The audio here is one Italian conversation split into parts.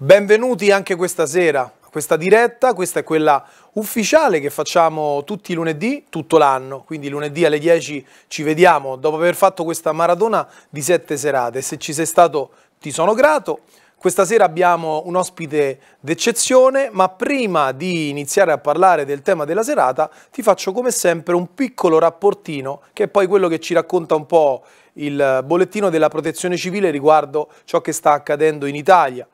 Benvenuti anche questa sera a questa diretta, questa è quella ufficiale che facciamo tutti i lunedì, tutto l'anno, quindi lunedì alle 10 ci vediamo dopo aver fatto questa maratona di sette serate, se ci sei stato ti sono grato. Questa sera abbiamo un ospite d'eccezione, ma prima di iniziare a parlare del tema della serata ti faccio come sempre un piccolo rapportino che è poi quello che ci racconta un po' il bollettino della protezione civile riguardo ciò che sta accadendo in Italia.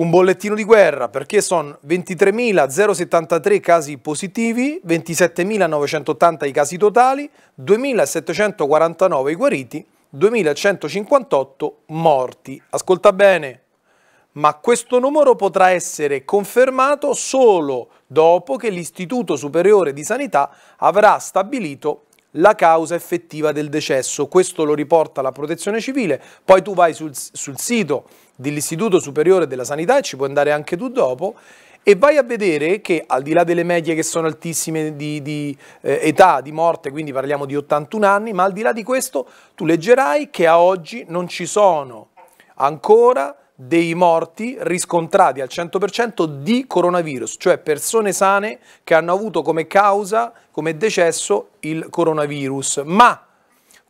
Un bollettino di guerra perché sono 23.073 casi positivi, 27.980 i casi totali, 2.749 i guariti, 2.158 morti. Ascolta bene, ma questo numero potrà essere confermato solo dopo che l'Istituto Superiore di Sanità avrà stabilito la causa effettiva del decesso. Questo lo riporta la protezione civile, poi tu vai sul, sul sito dell'Istituto Superiore della Sanità, e ci puoi andare anche tu dopo, e vai a vedere che al di là delle medie che sono altissime di, di eh, età, di morte, quindi parliamo di 81 anni, ma al di là di questo tu leggerai che a oggi non ci sono ancora dei morti riscontrati al 100% di coronavirus, cioè persone sane che hanno avuto come causa, come decesso, il coronavirus. Ma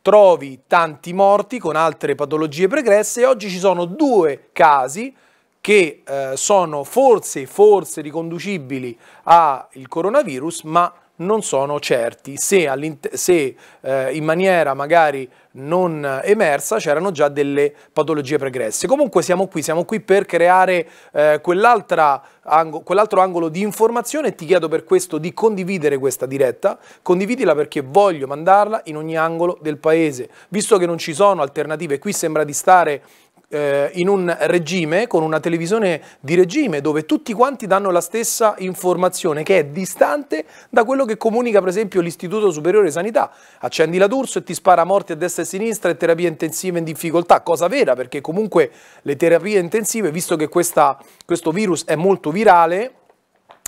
trovi tanti morti con altre patologie pregresse e oggi ci sono due casi che eh, sono forse, forse riconducibili al coronavirus, ma non sono certi se, se eh, in maniera magari non emersa c'erano già delle patologie pregresse. Comunque siamo qui, siamo qui per creare eh, quell'altro angolo, quell angolo di informazione e ti chiedo per questo di condividere questa diretta, condividila perché voglio mandarla in ogni angolo del paese, visto che non ci sono alternative, qui sembra di stare eh, in un regime, con una televisione di regime, dove tutti quanti danno la stessa informazione, che è distante da quello che comunica per esempio l'Istituto Superiore di Sanità. Accendi la D'Urso e ti spara a morte a destra e a sinistra e terapie intensive in difficoltà, cosa vera perché comunque le terapie intensive, visto che questa, questo virus è molto virale,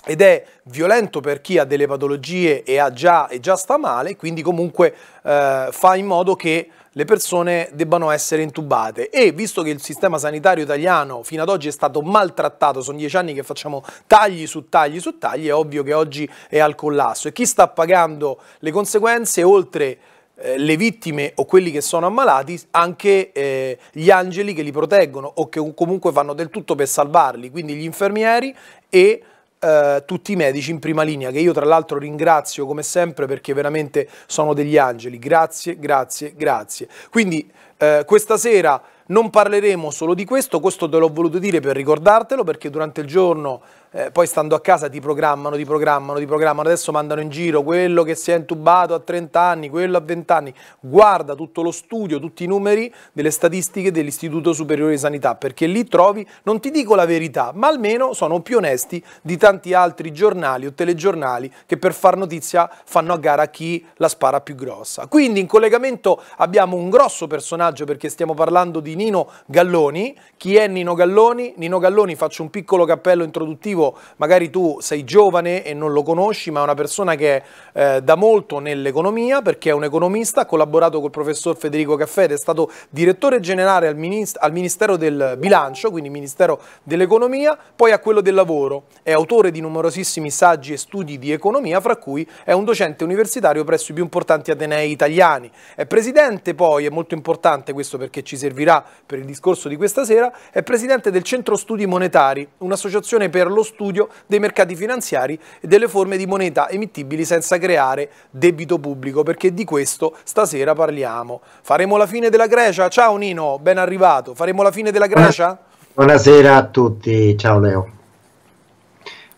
ed è violento per chi ha delle patologie e, già, e già sta male, quindi comunque eh, fa in modo che le persone debbano essere intubate e visto che il sistema sanitario italiano fino ad oggi è stato maltrattato, sono dieci anni che facciamo tagli su tagli su tagli, è ovvio che oggi è al collasso e chi sta pagando le conseguenze oltre eh, le vittime o quelli che sono ammalati, anche eh, gli angeli che li proteggono o che comunque fanno del tutto per salvarli, quindi gli infermieri e eh, tutti i medici in prima linea, che io tra l'altro ringrazio come sempre perché veramente sono degli angeli. Grazie, grazie, grazie. Quindi eh, questa sera non parleremo solo di questo, questo te l'ho voluto dire per ricordartelo perché durante il giorno eh, poi stando a casa ti programmano, ti programmano, ti programmano, adesso mandano in giro quello che si è intubato a 30 anni, quello a 20 anni, guarda tutto lo studio, tutti i numeri delle statistiche dell'Istituto Superiore di Sanità, perché lì trovi, non ti dico la verità, ma almeno sono più onesti di tanti altri giornali o telegiornali che per far notizia fanno a gara chi la spara più grossa. Quindi in collegamento abbiamo un grosso personaggio perché stiamo parlando di Nino Galloni. Chi è Nino Galloni? Nino Galloni, faccio un piccolo cappello introduttivo sportivo magari tu sei giovane e non lo conosci, ma è una persona che eh, da molto nell'economia perché è un economista, ha collaborato col professor Federico Caffè ed è stato direttore generale al, minist al Ministero del Bilancio, quindi Ministero dell'Economia, poi a quello del lavoro. È autore di numerosissimi saggi e studi di economia, fra cui è un docente universitario presso i più importanti atenei italiani. È presidente poi, è molto importante questo perché ci servirà per il discorso di questa sera, è presidente del Centro Studi Monetari, un'associazione per lo studio studio dei mercati finanziari e delle forme di moneta emittibili senza creare debito pubblico, perché di questo stasera parliamo. Faremo la fine della Grecia? Ciao Nino, ben arrivato. Faremo la fine della Grecia? Buonasera a tutti, ciao Leo.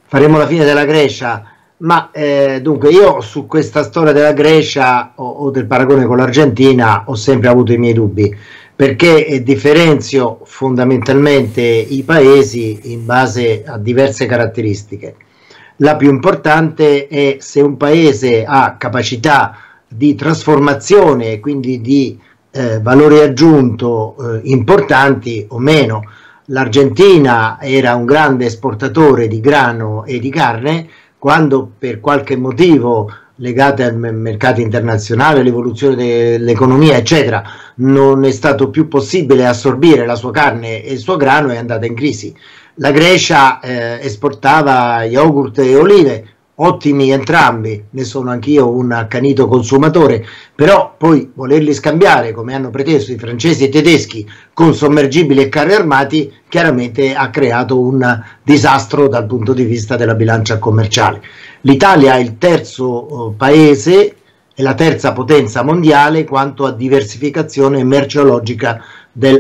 Faremo la fine della Grecia? Ma eh, dunque io su questa storia della Grecia o, o del paragone con l'Argentina ho sempre avuto i miei dubbi perché eh, differenzio fondamentalmente i paesi in base a diverse caratteristiche. La più importante è se un paese ha capacità di trasformazione e quindi di eh, valore aggiunto eh, importanti o meno. L'Argentina era un grande esportatore di grano e di carne, quando per qualche motivo legate al mercato internazionale, all'evoluzione dell'economia, eccetera, non è stato più possibile assorbire la sua carne e il suo grano è andata in crisi. La Grecia eh, esportava yogurt e olive, ottimi entrambi, ne sono anch'io un accanito consumatore, però poi volerli scambiare come hanno preteso i francesi e i tedeschi con sommergibili e carri armati chiaramente ha creato un disastro dal punto di vista della bilancia commerciale. L'Italia è il terzo oh, paese e la terza potenza mondiale quanto a diversificazione merceologica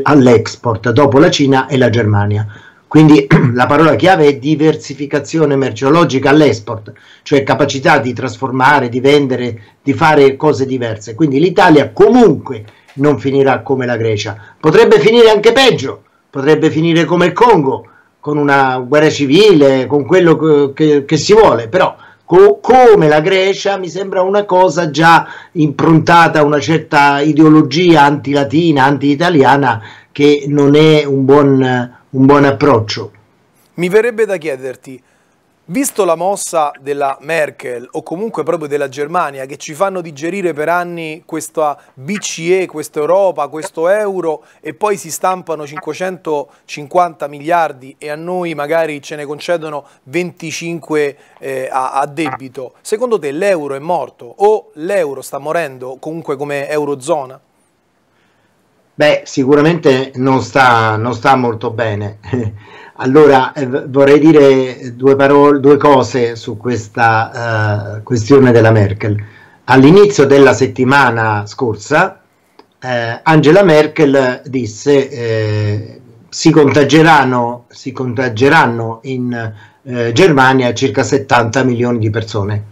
all'export, dopo la Cina e la Germania quindi la parola chiave è diversificazione merceologica all'export, cioè capacità di trasformare, di vendere, di fare cose diverse. Quindi l'Italia comunque non finirà come la Grecia. Potrebbe finire anche peggio, potrebbe finire come il Congo, con una guerra civile, con quello che, che, che si vuole, però co- come la Grecia mi sembra una cosa già improntata a una certa ideologia antilatina, anti-italiana, che non è un buon un buon approccio. Mi verrebbe da chiederti, visto la mossa della Merkel o comunque proprio della Germania che ci fanno digerire per anni questa BCE, questa Europa, questo euro e poi si stampano 550 miliardi e a noi magari ce ne concedono 25 eh, a, a debito, secondo te l'euro è morto o l'euro sta morendo comunque come eurozona? Beh, sicuramente non sta, non sta molto bene. allora, eh, vorrei dire due, parole, due cose su questa eh, questione della Merkel. All'inizio della settimana scorsa, eh, Angela Merkel disse eh, si contaggeranno, si contaggeranno in eh, Germania circa 70 milioni di persone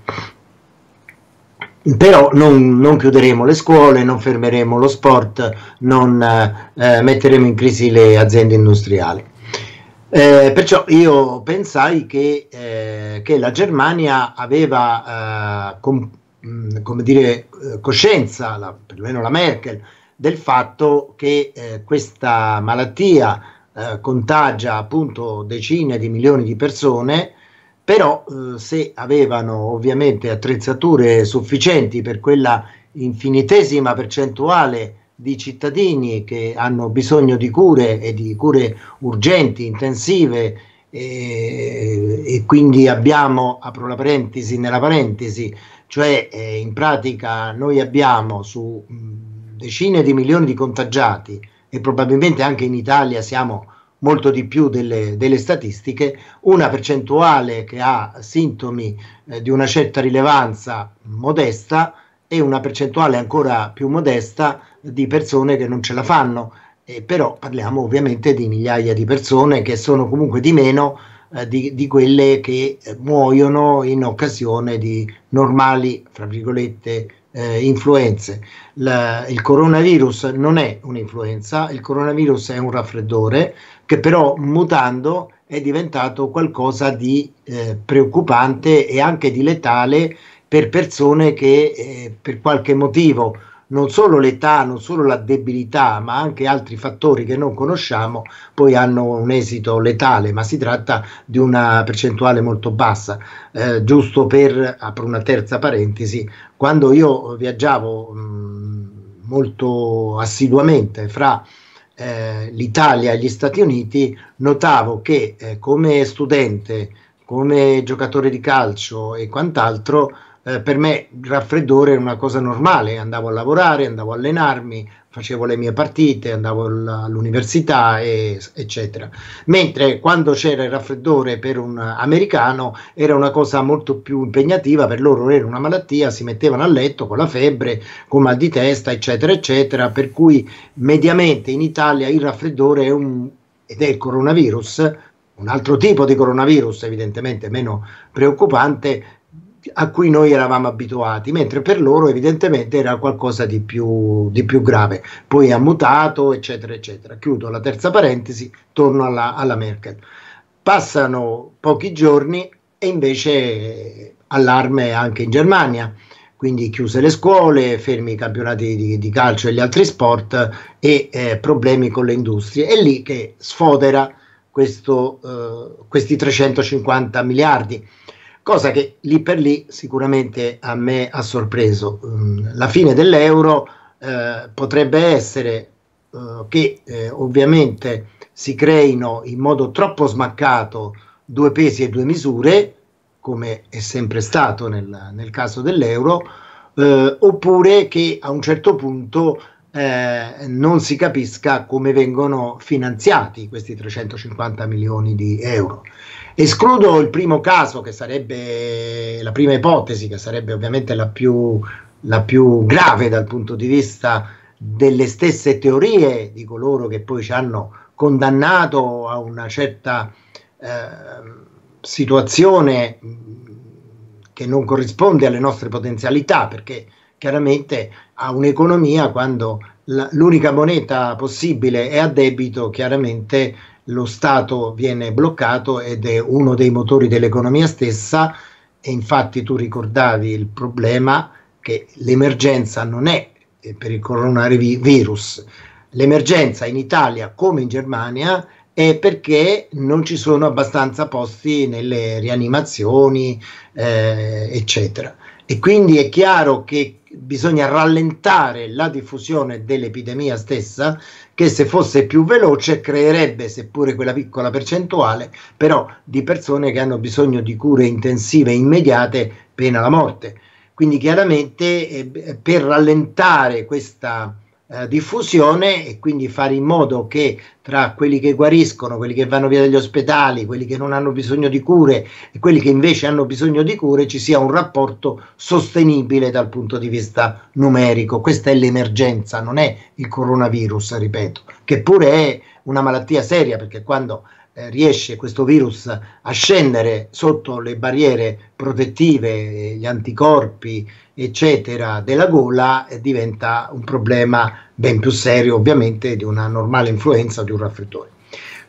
però non, non, chiuderemo le scuole, non fermeremo lo sport, non eh, eh, metteremo in crisi le aziende industriali. Eh, perciò io pensai che, eh, che la Germania aveva eh, com, come dire, eh, coscienza, la, perlomeno la Merkel, del fatto che questa malattia contagia appunto decine di milioni di persone però eh, se avevano ovviamente attrezzature sufficienti per quella infinitesima percentuale di cittadini che hanno bisogno di cure e di cure urgenti, intensive e, e quindi abbiamo, apro la parentesi nella parentesi, cioè eh, in pratica noi abbiamo su mh, decine di milioni di contagiati e probabilmente anche in Italia siamo molto di più delle, delle statistiche, una percentuale che ha sintomi eh, di una certa rilevanza modesta e una percentuale ancora più modesta di persone che non ce la fanno. e eh, però parliamo ovviamente di migliaia di persone che sono comunque di meno eh, di, di, quelle che eh, muoiono in occasione di normali, fra virgolette, eh, influenze. La, il coronavirus non è un'influenza, il coronavirus è un raffreddore che però mutando è diventato qualcosa di eh, preoccupante e anche di letale per persone che eh, per qualche motivo non solo l'età, non solo la debilità, ma anche altri fattori che non conosciamo, poi hanno un esito letale, ma si tratta di una percentuale molto bassa. Eh, giusto per, apro una terza parentesi, quando io viaggiavo mh, molto assiduamente fra eh, l'Italia e gli Stati Uniti, notavo che eh, come studente, come giocatore di calcio e quant'altro, eh, per me il raffreddore era una cosa normale, andavo a lavorare, andavo a allenarmi, facevo le mie partite, andavo all'università, e, eccetera. Mentre quando c'era il raffreddore per un americano era una cosa molto più impegnativa, per loro era una malattia, si mettevano a letto con la febbre, con mal di testa, eccetera, eccetera, per cui mediamente in Italia il raffreddore è un, ed è il coronavirus, un altro tipo di coronavirus evidentemente meno preoccupante, a cui noi eravamo abituati, mentre per loro evidentemente era qualcosa di più, di più grave. Poi ha mutato, eccetera, eccetera. Chiudo la terza parentesi, torno alla, alla Merkel. Passano pochi giorni e invece allarme anche in Germania quindi chiuse le scuole, fermi i campionati di, di calcio e gli altri sport e eh, problemi con le industrie. È lì che sfodera questo, eh, questi 350 miliardi cosa che lì per lì sicuramente a me ha sorpreso. Mm, la fine dell'euro eh, potrebbe essere eh, che eh, ovviamente si creino in modo troppo smaccato due pesi e due misure, come è sempre stato nel, nel caso dell'euro, eh, oppure che a un certo punto eh, non si capisca come vengono finanziati questi 350 milioni di euro. Escludo il primo caso, che sarebbe la prima ipotesi, che sarebbe ovviamente la più, la più grave dal punto di vista delle stesse teorie di coloro che poi ci hanno condannato a una certa eh, situazione mm, che non corrisponde alle nostre potenzialità, perché chiaramente a un'economia quando l'unica moneta possibile è a debito, chiaramente lo Stato viene bloccato ed è uno dei motori dell'economia stessa e infatti tu ricordavi il problema che l'emergenza non è eh, per il coronavirus, l'emergenza in Italia come in Germania è perché non ci sono abbastanza posti nelle rianimazioni, eh, eccetera. E quindi è chiaro che bisogna rallentare la diffusione dell'epidemia stessa che se fosse più veloce creerebbe, seppure quella piccola percentuale, però di persone che hanno bisogno di cure intensive e immediate pena la morte. Quindi chiaramente eh, per rallentare questa eh, diffusione e quindi fare in modo che tra quelli che guariscono, quelli che vanno via dagli ospedali, quelli che non hanno bisogno di cure e quelli che invece hanno bisogno di cure ci sia un rapporto sostenibile dal punto di vista numerico. Questa è l'emergenza, non è il coronavirus, ripeto, che pure è una malattia seria perché quando eh, riesce questo virus a scendere sotto le barriere protettive, eh, gli anticorpi, eccetera, della gola eh, diventa un problema ben più serio ovviamente di una normale influenza di un raffreddore.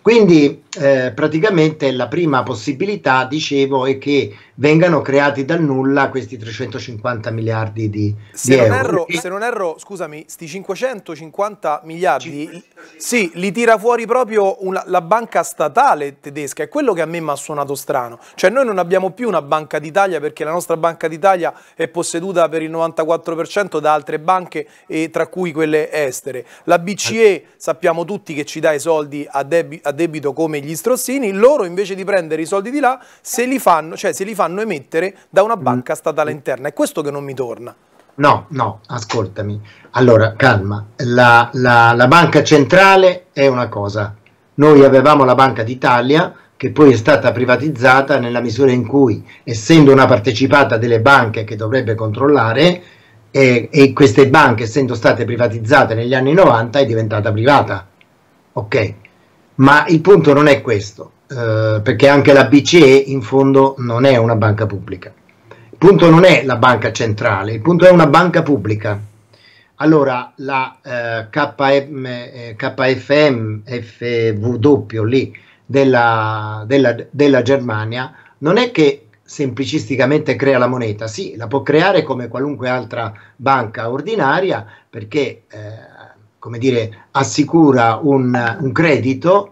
Quindi eh, praticamente la prima possibilità, dicevo, è che vengano creati dal nulla questi 350 miliardi di, se di non euro. Erro, se non erro, scusami, sti 550 miliardi, 50. sì, li tira fuori proprio una, la banca statale tedesca, è quello che a me mi ha suonato strano. Cioè noi non abbiamo più una Banca d'Italia perché la nostra Banca d'Italia è posseduta per il 94% da altre banche, tra cui quelle estere. La BCE sappiamo tutti che ci dà i soldi a, debi, a debito come gli strossini, loro invece di prendere i soldi di là se li fanno, cioè se li fanno emettere da una banca mm. statale interna. È questo che non mi torna. No, no, ascoltami. Allora, calma, la, la, la banca centrale è una cosa. Noi avevamo la Banca d'Italia, che poi è stata privatizzata nella misura in cui, essendo una partecipata delle banche che dovrebbe controllare, e, e, queste banche, essendo state privatizzate negli anni 90, è diventata privata. Ok, ma il punto non è questo, eh, perché anche la BCE in fondo non è una banca pubblica. Il punto non è la banca centrale, il punto è una banca pubblica. Allora la eh, KM, eh, KFM, FW lì, della, della, della Germania non è che semplicisticamente crea la moneta, sì, la può creare come qualunque altra banca ordinaria perché eh, come dire, assicura un, un credito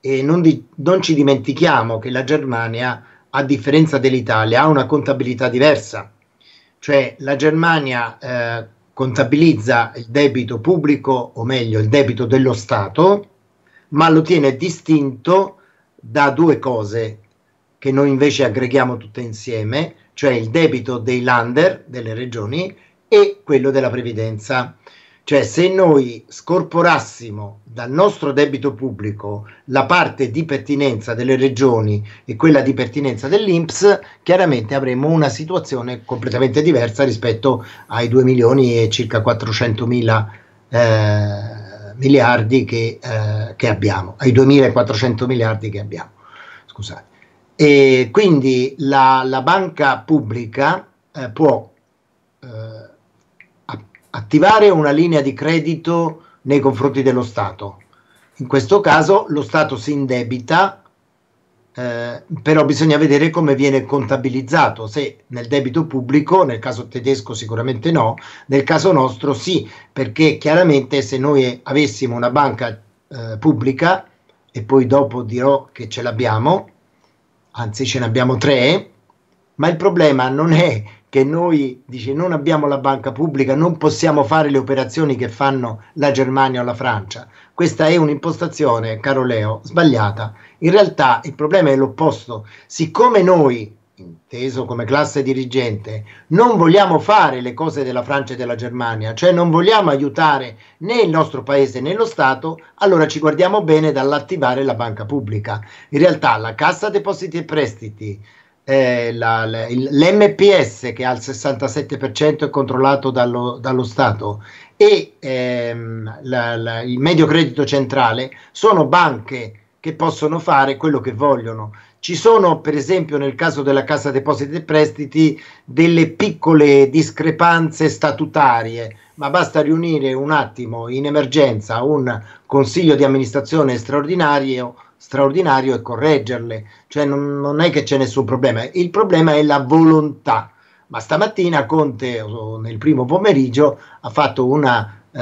e non, di, non, ci dimentichiamo che la Germania, a differenza dell'Italia, ha una contabilità diversa, cioè la Germania eh, contabilizza il debito pubblico, o meglio il debito dello Stato, ma lo tiene distinto da due cose che noi invece aggreghiamo tutte insieme, cioè il debito dei lander, delle regioni, e quello della previdenza. Cioè, se noi scorporassimo dal nostro debito pubblico la parte di pertinenza delle regioni e quella di pertinenza dell'INPS, chiaramente avremmo una situazione completamente diversa rispetto ai 2 milioni e circa 400 mila eh, miliardi che, eh, che abbiamo, ai 2.400 miliardi che abbiamo. Scusate. E quindi la, la banca pubblica eh, può eh, attivare una linea di credito nei confronti dello Stato. In questo caso lo Stato si indebita, eh, però bisogna vedere come viene contabilizzato, se nel debito pubblico, nel caso tedesco sicuramente no, nel caso nostro sì, perché chiaramente se noi avessimo una banca eh, pubblica, e poi dopo dirò che ce l'abbiamo, anzi ce ne abbiamo tre, ma il problema non è che noi dice, non abbiamo la banca pubblica, non possiamo fare le operazioni che fanno la Germania o la Francia. Questa è un'impostazione, caro Leo, sbagliata. In realtà il problema è l'opposto. Siccome noi inteso come classe dirigente, non vogliamo fare le cose della Francia e della Germania, cioè non vogliamo aiutare né il nostro paese né lo Stato, allora ci guardiamo bene dall'attivare la banca pubblica. In realtà la Cassa Depositi e Prestiti, eh, la, la, il, l'MPS che al 67% è controllato dallo, dallo Stato e ehm, la, il medio credito centrale sono banche che possono fare quello che vogliono. Ci sono, per esempio, nel caso della Cassa Depositi e Prestiti, delle piccole discrepanze statutarie, ma basta riunire un attimo in emergenza un consiglio di amministrazione straordinario straordinario e correggerle, cioè non, non è che c'è nessun problema, il problema è la volontà. Ma stamattina Conte, nel primo pomeriggio, ha fatto una eh,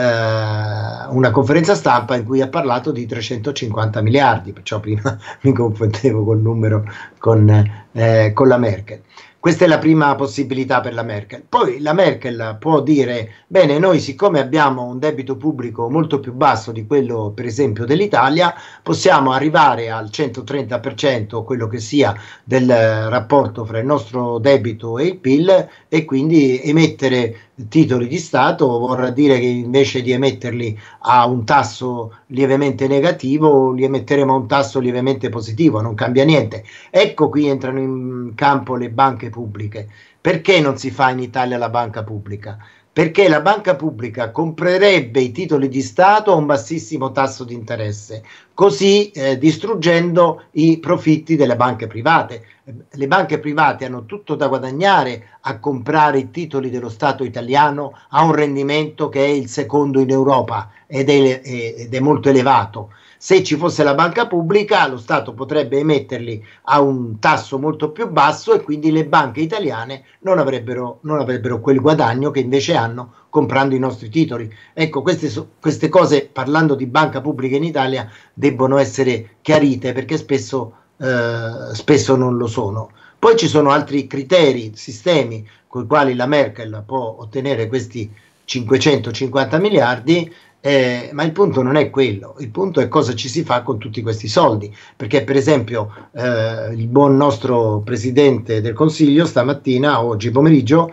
una conferenza stampa in cui ha parlato di 350 miliardi, perciò prima mi confondevo col numero con, eh, con la Merkel. Questa è la prima possibilità per la Merkel. Poi la Merkel può dire, bene, noi siccome abbiamo un debito pubblico molto più basso di quello per esempio dell'Italia, possiamo arrivare al 130%, o quello che sia, del eh, rapporto fra il nostro debito e il PIL e quindi emettere titoli di Stato vorrà dire che invece di emetterli a un tasso lievemente negativo li emetteremo a un tasso lievemente positivo, non cambia niente. Ecco qui entrano in campo le banche pubbliche. Perché non si fa in Italia la banca pubblica? perché la banca pubblica comprerebbe i titoli di Stato a un bassissimo tasso di interesse, così eh, distruggendo i profitti delle banche private. Le banche private hanno tutto da guadagnare a comprare i titoli dello Stato italiano a un rendimento che è il secondo in Europa ed è, ed è molto elevato. Se ci fosse la banca pubblica, lo Stato potrebbe emetterli a un tasso molto più basso e quindi le banche italiane non avrebbero, non avrebbero quel guadagno che invece hanno comprando i nostri titoli. Ecco, queste, queste cose, parlando di banca pubblica in Italia, debbono essere chiarite perché spesso, eh, spesso non lo sono. Poi ci sono altri criteri, sistemi con i quali la Merkel può ottenere questi 550 miliardi eh, ma il punto non è quello, il punto è cosa ci si fa con tutti questi soldi, perché per esempio eh, il buon nostro presidente del Consiglio stamattina, oggi pomeriggio,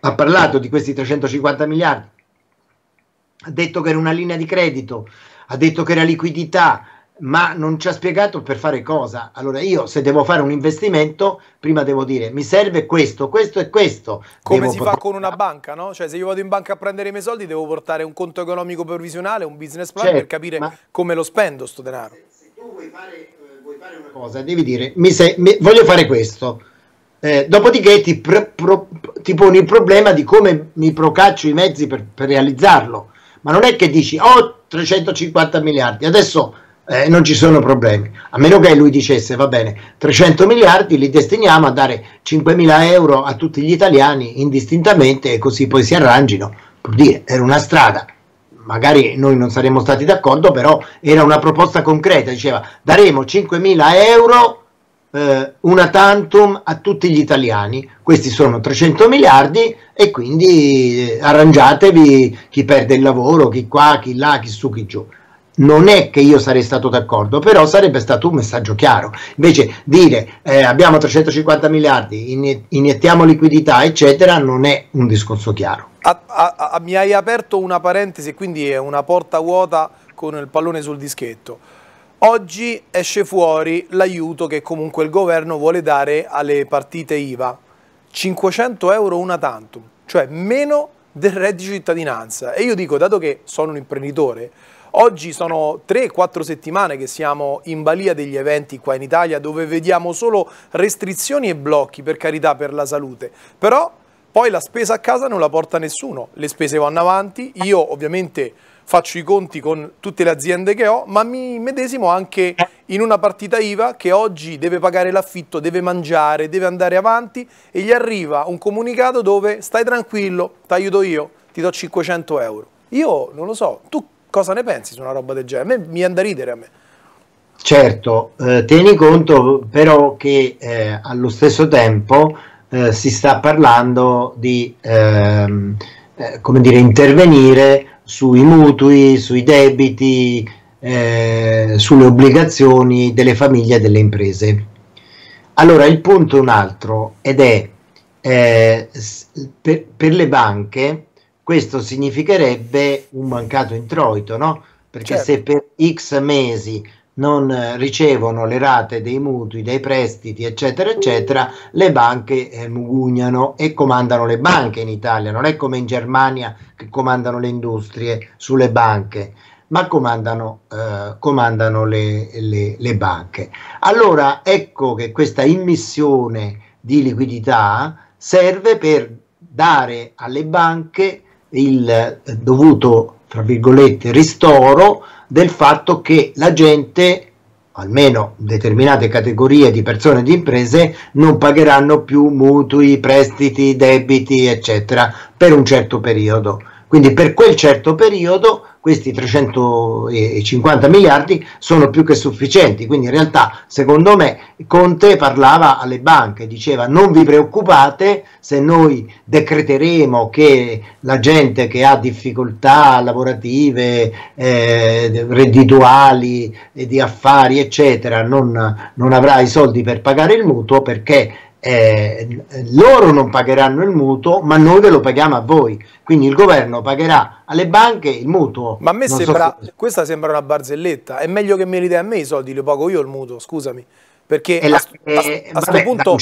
ha parlato di questi 350 miliardi, ha detto che era una linea di credito, ha detto che era liquidità, ma non ci ha spiegato per fare cosa. Allora io se devo fare un investimento, prima devo dire mi serve questo, questo e questo. Come devo si fa con una banca, no? Cioè se io vado in banca a prendere i miei soldi devo portare un conto economico previsionale, un business plan certo, per capire ma... come lo spendo sto denaro. Se, se tu vuoi fare, eh, vuoi fare, una cosa, devi dire mi se, mi, voglio fare questo. Eh, dopodiché ti, pro, pro, ti, poni il problema di come mi procaccio i mezzi per, per realizzarlo. Ma non è che dici ho oh, 350 miliardi, adesso eh, non ci sono problemi. A meno che lui dicesse, va bene, 300 miliardi li destiniamo a dare 5 mila euro a tutti gli italiani indistintamente e così poi si arrangino. Vuol dire, era una strada. Magari noi non saremmo stati d'accordo, però era una proposta concreta. Diceva, daremo 5 mila euro eh, una tantum a tutti gli italiani. Questi sono 300 miliardi e quindi eh, arrangiatevi chi perde il lavoro, chi qua, chi là, chi su, chi giù non è che io sarei stato d'accordo, però sarebbe stato un messaggio chiaro. Invece dire eh, abbiamo 350 miliardi, iniettiamo liquidità, eccetera, non è un discorso chiaro. A, a, a, mi hai aperto una parentesi, quindi è una porta vuota con il pallone sul dischetto. Oggi esce fuori l'aiuto che comunque il governo vuole dare alle partite IVA, 500 euro una tantum, cioè meno del reddito di cittadinanza. E io dico, dato che sono un imprenditore, Oggi sono 3-4 settimane che siamo in balia degli eventi qua in Italia dove vediamo solo restrizioni e blocchi, per carità, per la salute. Però poi la spesa a casa non la porta nessuno, le spese vanno avanti, io ovviamente faccio i conti con tutte le aziende che ho, ma mi medesimo anche in una partita IVA che oggi deve pagare l'affitto, deve mangiare, deve andare avanti e gli arriva un comunicato dove stai tranquillo, ti aiuto io, ti do 500 euro. Io non lo so, tu cosa ne pensi su una roba del genere? A me mi viene da ridere a me. Certo, eh, tieni conto però che eh, allo stesso tempo eh, si sta parlando di ehm, eh, come dire, intervenire sui mutui, sui debiti, eh, sulle obbligazioni delle famiglie e delle imprese. Allora il punto è un altro ed è eh, per, per le banche questo significherebbe un mancato introito, no? Perché certo. se per X mesi non ricevono le rate dei mutui, dei prestiti, eccetera, eccetera, le banche eh, mugugnano e comandano le banche in Italia. Non è come in Germania che comandano le industrie sulle banche, ma comandano, eh, comandano le, le, le, banche. Allora ecco che questa immissione di liquidità serve per dare alle banche il eh, dovuto, tra virgolette, ristoro del fatto che la gente, almeno determinate categorie di persone e di imprese, non pagheranno più mutui, prestiti, debiti, eccetera, per un certo periodo. Quindi per quel certo periodo questi 350 miliardi sono più che sufficienti, quindi in realtà secondo me Conte parlava alle banche, diceva non vi preoccupate se noi decreteremo che la gente che ha difficoltà lavorative, eh, reddituali, di affari eccetera non, non avrà i soldi per pagare il mutuo perché eh, loro non pagheranno il mutuo, ma noi ve lo paghiamo a voi. Quindi il governo pagherà alle banche il mutuo. Ma a me non sembra, so... questa sembra una barzelletta, è meglio che me li dai a me i soldi, li pago io il mutuo, scusami. Perché la, a, a, eh, a vabbè, punto...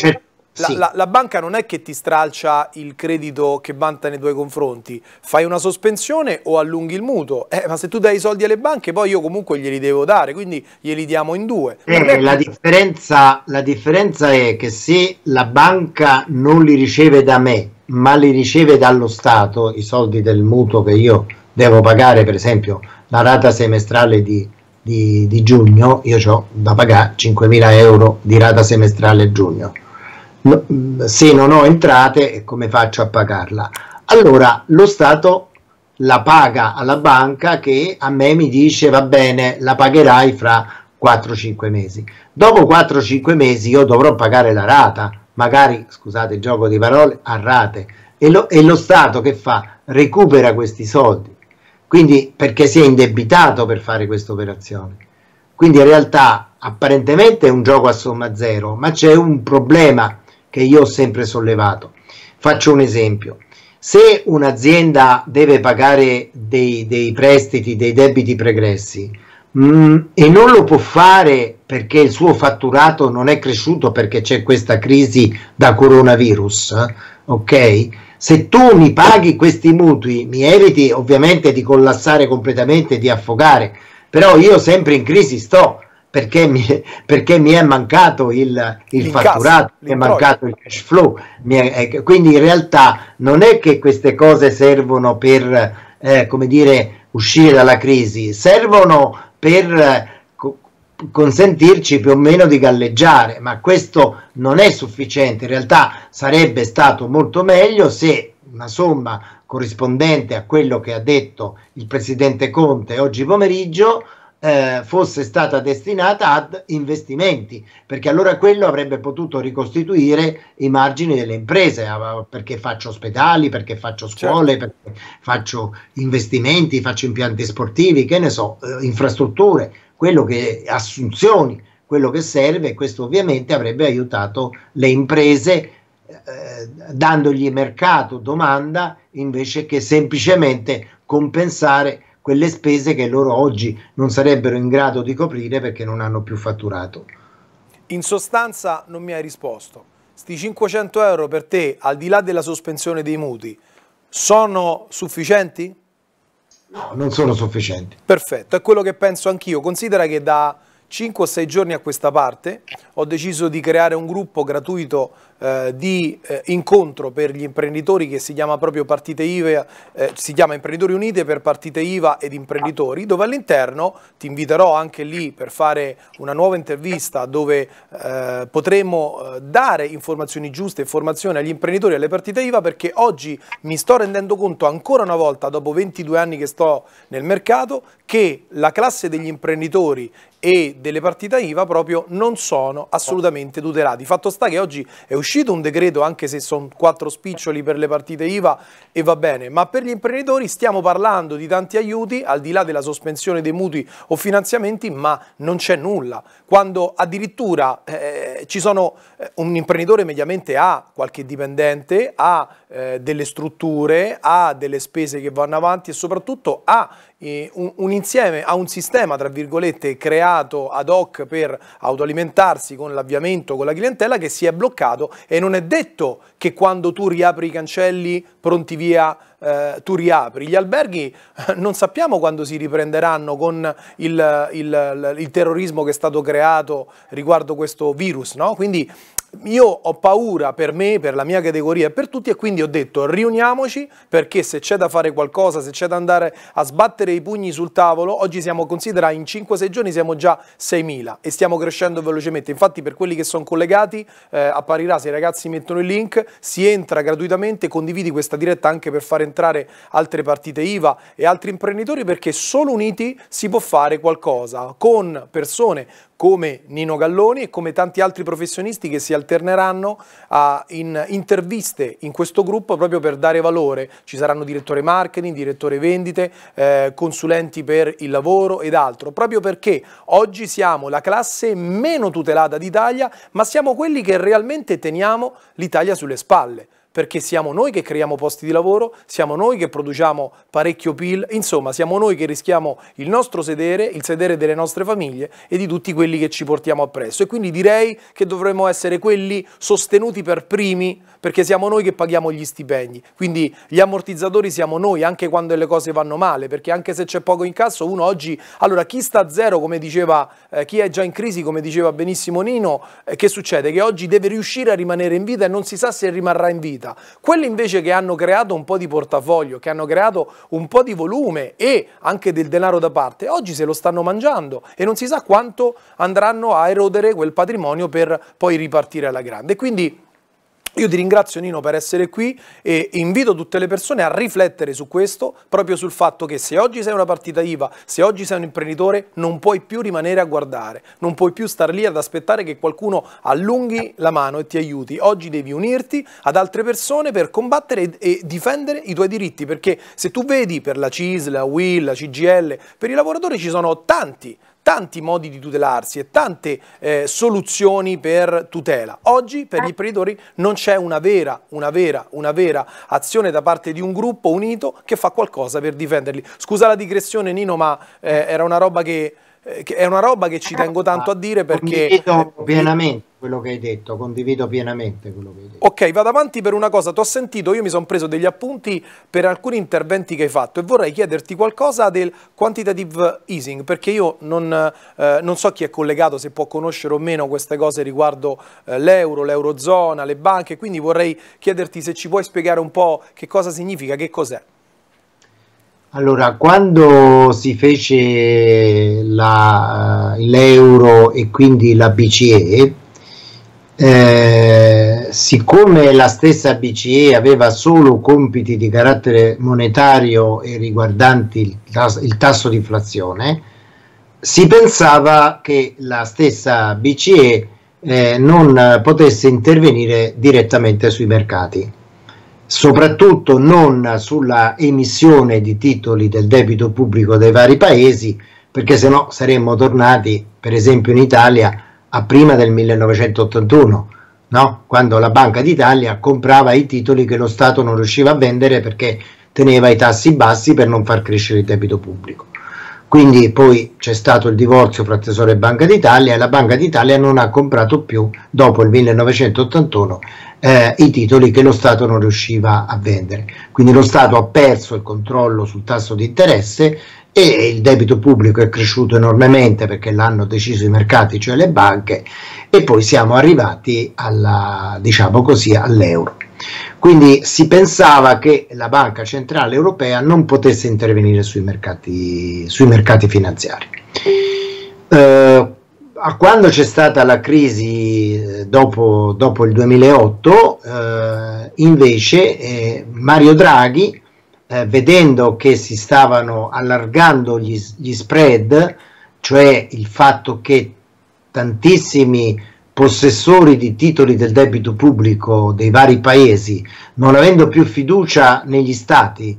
La, sì. la, la, banca non è che ti stralcia il credito che vanta nei tuoi confronti, fai una sospensione o allunghi il mutuo, eh, ma se tu dai i soldi alle banche poi io comunque glieli devo dare, quindi glieli diamo in due. Eh, la, differenza, la differenza è che se la banca non li riceve da me, ma li riceve dallo Stato, i soldi del mutuo che io devo pagare, per esempio la rata semestrale di di, di, giugno, io ho da pagare 5.000 euro di rata semestrale giugno se non ho entrate come faccio a pagarla? Allora lo Stato la paga alla banca che a me mi dice va bene, la pagherai fra 4-5 mesi. Dopo 4-5 mesi io dovrò pagare la rata, magari, scusate il gioco di parole, a rate. E lo, e lo Stato che fa? Recupera questi soldi. Quindi perché si è indebitato per fare questa operazione. Quindi in realtà apparentemente è un gioco a somma zero, ma c'è un problema che io ho sempre sollevato. Faccio un esempio. Se un'azienda deve pagare dei, dei prestiti, dei debiti pregressi, mh, mm, e non lo può fare perché il suo fatturato non è cresciuto perché c'è questa crisi da coronavirus, eh, ok? Se tu mi paghi questi mutui, mi eviti ovviamente di collassare completamente, di affogare, però io sempre in crisi sto perché mi, perché mi è mancato il, il fatturato, mi è mancato il cash flow. È, quindi in realtà non è che queste cose servono per eh, come dire, uscire dalla crisi, servono per consentirci più o meno di galleggiare, ma questo non è sufficiente. In realtà sarebbe stato molto meglio se una somma corrispondente a quello che ha detto il presidente Conte oggi pomeriggio eh, fosse stata destinata ad investimenti, perché allora quello avrebbe potuto ricostituire i margini delle imprese, perché faccio ospedali, perché faccio certo. scuole, certo. perché faccio investimenti, faccio impianti sportivi, che ne so, eh, infrastrutture, quello che assunzioni, quello che serve, questo ovviamente avrebbe aiutato le imprese eh, dandogli mercato, domanda, invece che semplicemente compensare quelle spese che loro oggi non sarebbero in grado di coprire perché non hanno più fatturato. In sostanza non mi hai risposto. Sti 500 euro per te, al di là della sospensione dei mutui, sono sufficienti? No, non sono sufficienti. Perfetto, è quello che penso anch'io. Considera che da 5 o 6 giorni a questa parte ho deciso di creare un gruppo gratuito eh, di eh, incontro per gli imprenditori che si chiama proprio Partite IVA, eh, si chiama Imprenditori Unite per Partite IVA ed imprenditori, dove all'interno ti inviterò anche lì per fare una nuova intervista dove eh, potremo eh, dare informazioni giuste e formazione agli imprenditori e alle partite IVA perché oggi mi sto rendendo conto ancora una volta, dopo 22 anni che sto nel mercato, che la classe degli imprenditori e delle partite IVA proprio non sono assolutamente tutelati. Fatto sta che oggi è uscito uscito un decreto, anche se sono quattro spiccioli per le partite IVA e va bene, ma per gli imprenditori stiamo parlando di tanti aiuti, al di là della sospensione dei mutui o finanziamenti, ma non c'è nulla. Quando addirittura eh, ci sono, eh, un imprenditore mediamente ha qualche dipendente, ha eh, delle strutture, ha delle spese che vanno avanti e soprattutto ha un, insieme a un sistema, tra virgolette, creato ad hoc per autoalimentarsi con l'avviamento, con la clientela, che si è bloccato e non è detto che quando tu riapri i cancelli pronti via eh, tu riapri. Gli alberghi eh, non sappiamo quando si riprenderanno con il, il, il terrorismo che è stato creato riguardo questo virus, no? Quindi io ho paura per me, per la mia categoria e per tutti e quindi ho detto riuniamoci perché se c'è da fare qualcosa, se c'è da andare a sbattere i pugni sul tavolo, oggi siamo considerati in 5-6 giorni siamo già 6.000 e stiamo crescendo velocemente, infatti per quelli che sono collegati eh, apparirà se i ragazzi mettono il link, si entra gratuitamente, condividi questa diretta anche per far entrare altre partite IVA e altri imprenditori perché solo uniti si può fare qualcosa con persone come Nino Galloni e come tanti altri professionisti che si alterneranno a, in interviste in questo gruppo proprio per dare valore. Ci saranno direttore marketing, direttore vendite, eh, consulenti per il lavoro ed altro, proprio perché oggi siamo la classe meno tutelata d'Italia, ma siamo quelli che realmente teniamo l'Italia sulle spalle perché siamo noi che creiamo posti di lavoro, siamo noi che produciamo parecchio PIL, insomma siamo noi che rischiamo il nostro sedere, il sedere delle nostre famiglie e di tutti quelli che ci portiamo appresso. E quindi direi che dovremmo essere quelli sostenuti per primi, perché siamo noi che paghiamo gli stipendi. Quindi gli ammortizzatori siamo noi, anche quando le cose vanno male, perché anche se c'è poco incasso, uno oggi, allora chi sta a zero, come diceva, eh, chi è già in crisi, come diceva benissimo Nino, eh, che succede? Che oggi deve riuscire a rimanere in vita e non si sa se rimarrà in vita vendita. Quelli invece che hanno creato un po' di portafoglio, che hanno creato un po' di volume e anche del denaro da parte, oggi se lo stanno mangiando e non si sa quanto andranno a erodere quel patrimonio per poi ripartire alla grande. Quindi io ti ringrazio Nino per essere qui e invito tutte le persone a riflettere su questo, proprio sul fatto che se oggi sei una partita IVA, se oggi sei un imprenditore, non puoi più rimanere a guardare, non puoi più star lì ad aspettare che qualcuno allunghi la mano e ti aiuti. Oggi devi unirti ad altre persone per combattere e difendere i tuoi diritti, perché se tu vedi per la CIS, la WIL, la CGL, per i lavoratori ci sono tanti tanti modi di tutelarsi e tante eh, soluzioni per tutela. Oggi per gli eh. imprenditori non c'è una vera, una vera, una vera azione da parte di un gruppo unito che fa qualcosa per difenderli. Scusa la digressione Nino, ma eh, era una roba che eh, è una roba che ci tengo tanto a dire perché... Condivido eh, pienamente quello che hai detto, condivido pienamente quello che hai detto. Ok, vado avanti per una cosa, tu ho sentito, io mi sono preso degli appunti per alcuni interventi che hai fatto e vorrei chiederti qualcosa del quantitative easing, perché io non, eh, non so chi è collegato, se può conoscere o meno queste cose riguardo eh, l'euro, l'eurozona, le banche, quindi vorrei chiederti se ci puoi spiegare un po' che cosa significa, che cos'è. Allora, quando si fece la, eh, l'euro e quindi la BCE, eh, siccome la stessa BCE aveva solo compiti di carattere monetario e riguardanti il, tas- il tasso di inflazione, si pensava che la stessa BCE eh, non potesse intervenire direttamente sui mercati soprattutto non sulla emissione di titoli del debito pubblico dei vari paesi, perché sennò saremmo tornati, per esempio in Italia, a prima del 1981, no? quando la Banca d'Italia comprava i titoli che lo Stato non riusciva a vendere perché teneva i tassi bassi per non far crescere il debito pubblico. Quindi poi c'è stato il divorzio fra Tesoro e Banca d'Italia e la Banca d'Italia non ha comprato più dopo il 1981 eh, i titoli che lo Stato non riusciva a vendere. Quindi lo Stato ha perso il controllo sul tasso di interesse e il debito pubblico è cresciuto enormemente perché l'hanno deciso i mercati, cioè le banche, e poi siamo arrivati alla, diciamo così, all'euro. Quindi si pensava che la Banca Centrale Europea non potesse intervenire sui mercati, sui mercati finanziari. Eh, quando c'è stata la crisi eh, dopo, dopo il 2008, eh, invece eh, Mario Draghi, eh, vedendo che si stavano allargando gli, gli, spread, cioè il fatto che tantissimi possessori di titoli del debito pubblico dei vari paesi, non avendo più fiducia negli stati,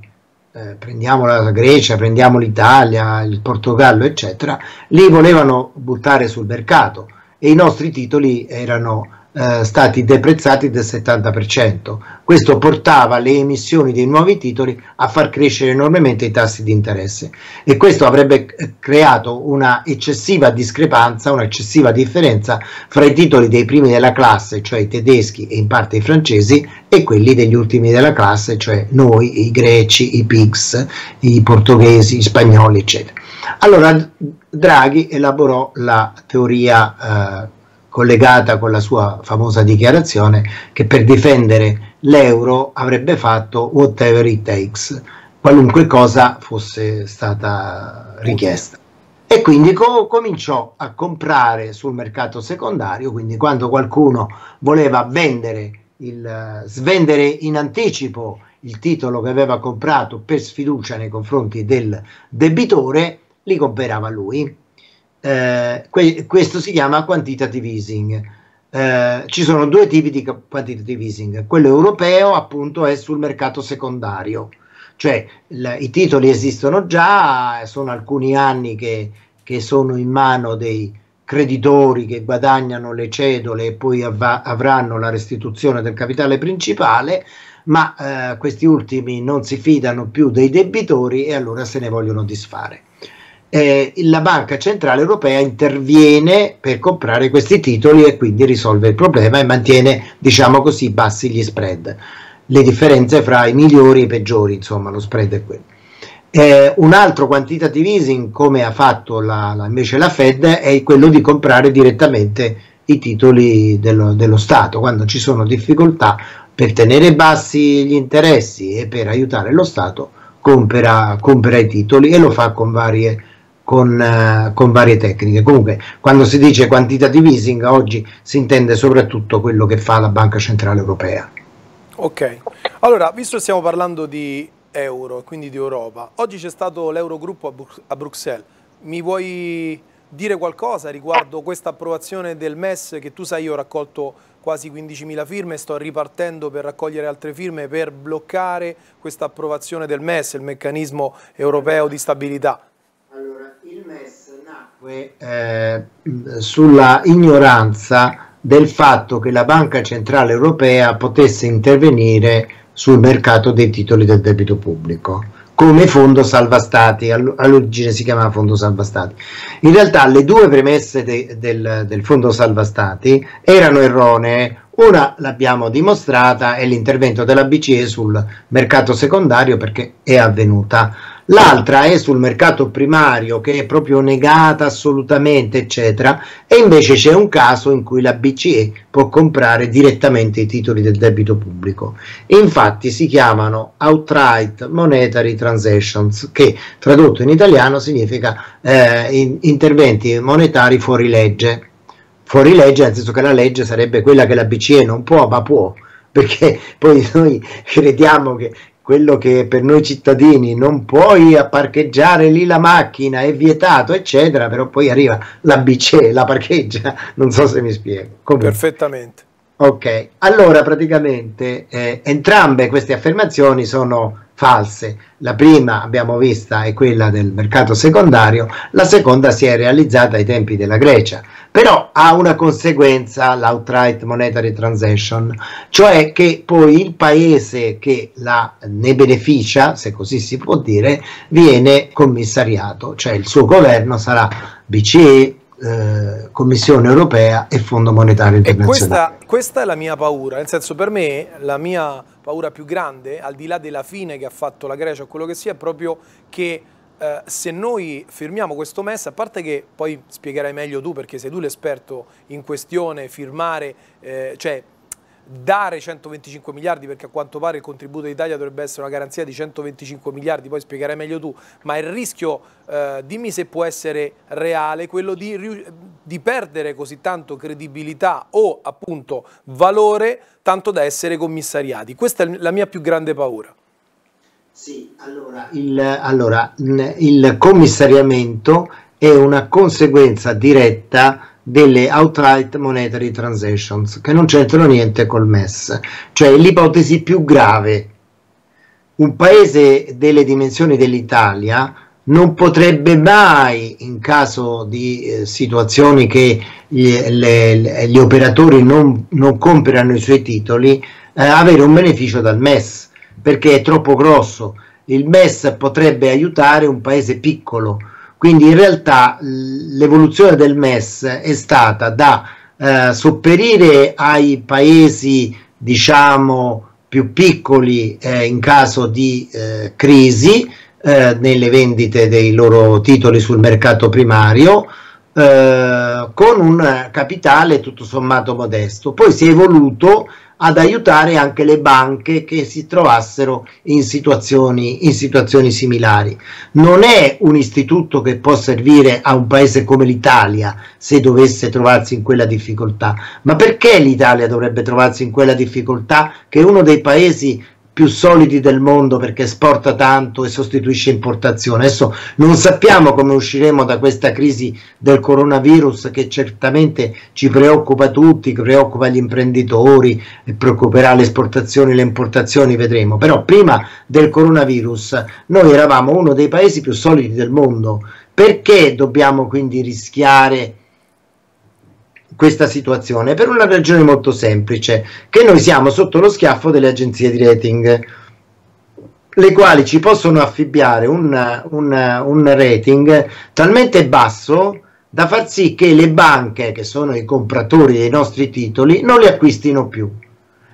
eh, prendiamo la Grecia, prendiamo l'Italia, il Portogallo, eccetera, li volevano buttare sul mercato e i nostri titoli erano eh, stati deprezzati del 70%. Questo portava le emissioni dei nuovi titoli a far crescere enormemente i tassi di interesse e questo avrebbe eh, creato una eccessiva discrepanza, un'eccessiva differenza fra i titoli dei primi della classe, cioè i tedeschi e in parte i francesi, e quelli degli ultimi della classe, cioè noi, i greci, i pigs, i portoghesi, gli spagnoli, eccetera. Allora Draghi elaborò la teoria eh, collegata con la sua famosa dichiarazione che per difendere l'euro avrebbe fatto whatever it takes, qualunque cosa fosse stata richiesta. E quindi co- cominciò a comprare sul mercato secondario, quindi quando qualcuno voleva vendere il, svendere in anticipo il titolo che aveva comprato per sfiducia nei confronti del debitore, li comprava lui. Eh, que- questo si chiama quantitative easing. Eh, ci sono due tipi di quantitative easing. Quello europeo, appunto, è sul mercato secondario, cioè l- i titoli esistono già, sono alcuni anni che, che, sono in mano dei creditori che guadagnano le cedole e poi av- avranno la restituzione del capitale principale, ma eh, questi ultimi non si fidano più dei debitori e allora se ne vogliono disfare eh, la Banca Centrale Europea interviene per comprare questi titoli e quindi risolve il problema e mantiene, diciamo così, bassi gli spread. Le differenze fra i migliori e i peggiori, insomma, lo spread è quello. Eh, un altro quantitative easing, come ha fatto la, la, invece la Fed, è quello di comprare direttamente i titoli dello, dello, Stato quando ci sono difficoltà per tenere bassi gli interessi e per aiutare lo Stato. compra, compera i titoli e lo fa con varie con, eh, con, varie tecniche. Comunque, quando si dice quantitative easing, oggi si intende soprattutto quello che fa la Banca Centrale Europea. Ok, allora, visto che stiamo parlando di euro e quindi di Europa, oggi c'è stato l'Eurogruppo a, Bru a Bruxelles. Mi vuoi dire qualcosa riguardo questa approvazione del MES che tu sai io ho raccolto quasi 15.000 firme, sto ripartendo per raccogliere altre firme per bloccare questa approvazione del MES, il meccanismo europeo di stabilità dunque eh, sulla ignoranza del fatto che la Banca Centrale Europea potesse intervenire sul mercato dei titoli del debito pubblico come fondo salva stati, all'origine si chiamava fondo salva stati. In realtà le due premesse de, del, del, fondo salva stati erano erronee, una l'abbiamo dimostrata è l'intervento della BCE sul mercato secondario perché è avvenuta l'altra è sul mercato primario che è proprio negata assolutamente, eccetera, e invece c'è un caso in cui la BCE può comprare direttamente i titoli del debito pubblico. Infatti si chiamano outright monetary transactions, che tradotto in italiano significa eh, interventi monetari fuori legge. Fuori legge, nel senso che la legge sarebbe quella che la BCE non può, ma può perché poi noi crediamo che, quello che per noi cittadini non puoi parcheggiare lì la macchina, è vietato, eccetera, però poi arriva la BC, la parcheggia, non so se mi spiego. Comunque. Perfettamente. Ok, allora praticamente eh, entrambe queste affermazioni sono false. La prima abbiamo vista è quella del mercato secondario, la seconda si è realizzata ai tempi della Grecia, però ha una conseguenza l'outright monetary transaction, cioè che poi il paese che la, ne beneficia, se così si può dire, viene commissariato, cioè il suo governo sarà BCE, eh, Commissione europea e Fondo monetario internazionale. Questa, questa, è la mia paura, nel senso per me la mia paura più grande, al di là della fine che ha fatto la Grecia o quello che sia, è proprio che eh, se noi firmiamo questo MES, a parte che poi spiegherai meglio tu perché sei tu l'esperto in questione, firmare, eh, cioè dare 125 miliardi perché a quanto pare il contributo d'Italia dovrebbe essere una garanzia di 125 miliardi, poi spiegherai meglio tu, ma il rischio, eh, dimmi se può essere reale, quello di, di perdere così tanto credibilità o appunto valore tanto da essere commissariati. Questa è la mia più grande paura. Sì, allora il, allora, il commissariamento è una conseguenza diretta delle outright monetary transactions che non c'entrano niente col MES, cioè l'ipotesi più grave. Un paese delle dimensioni dell'Italia non potrebbe mai, in caso di eh, situazioni che gli, le, gli operatori non, non comprano i suoi titoli, eh, avere un beneficio dal MES perché è troppo grosso. Il MES potrebbe aiutare un paese piccolo quindi in realtà l'evoluzione del MES è stata da eh, sopperire ai paesi, diciamo, più piccoli eh, in caso di eh, crisi eh, nelle vendite dei loro titoli sul mercato primario, eh, con un capitale tutto sommato modesto. Poi si è evoluto ad aiutare anche le banche che si trovassero in situazioni, in situazioni similari. Non è un istituto che può servire a un paese come l'Italia se dovesse trovarsi in quella difficoltà, ma perché l'Italia dovrebbe trovarsi in quella difficoltà che è uno dei paesi più solidi del mondo perché esporta tanto e sostituisce importazione. Adesso non sappiamo come usciremo da questa crisi del coronavirus che certamente ci preoccupa tutti, preoccupa gli imprenditori, e preoccuperà le esportazioni, le importazioni, vedremo. Però prima del coronavirus noi eravamo uno dei paesi più solidi del mondo. Perché dobbiamo quindi rischiare questa situazione per una ragione molto semplice, che noi siamo sotto lo schiaffo delle agenzie di rating, le quali ci possono affibbiare un, un, un rating talmente basso da far sì che le banche, che sono i compratori dei nostri titoli, non li acquistino più.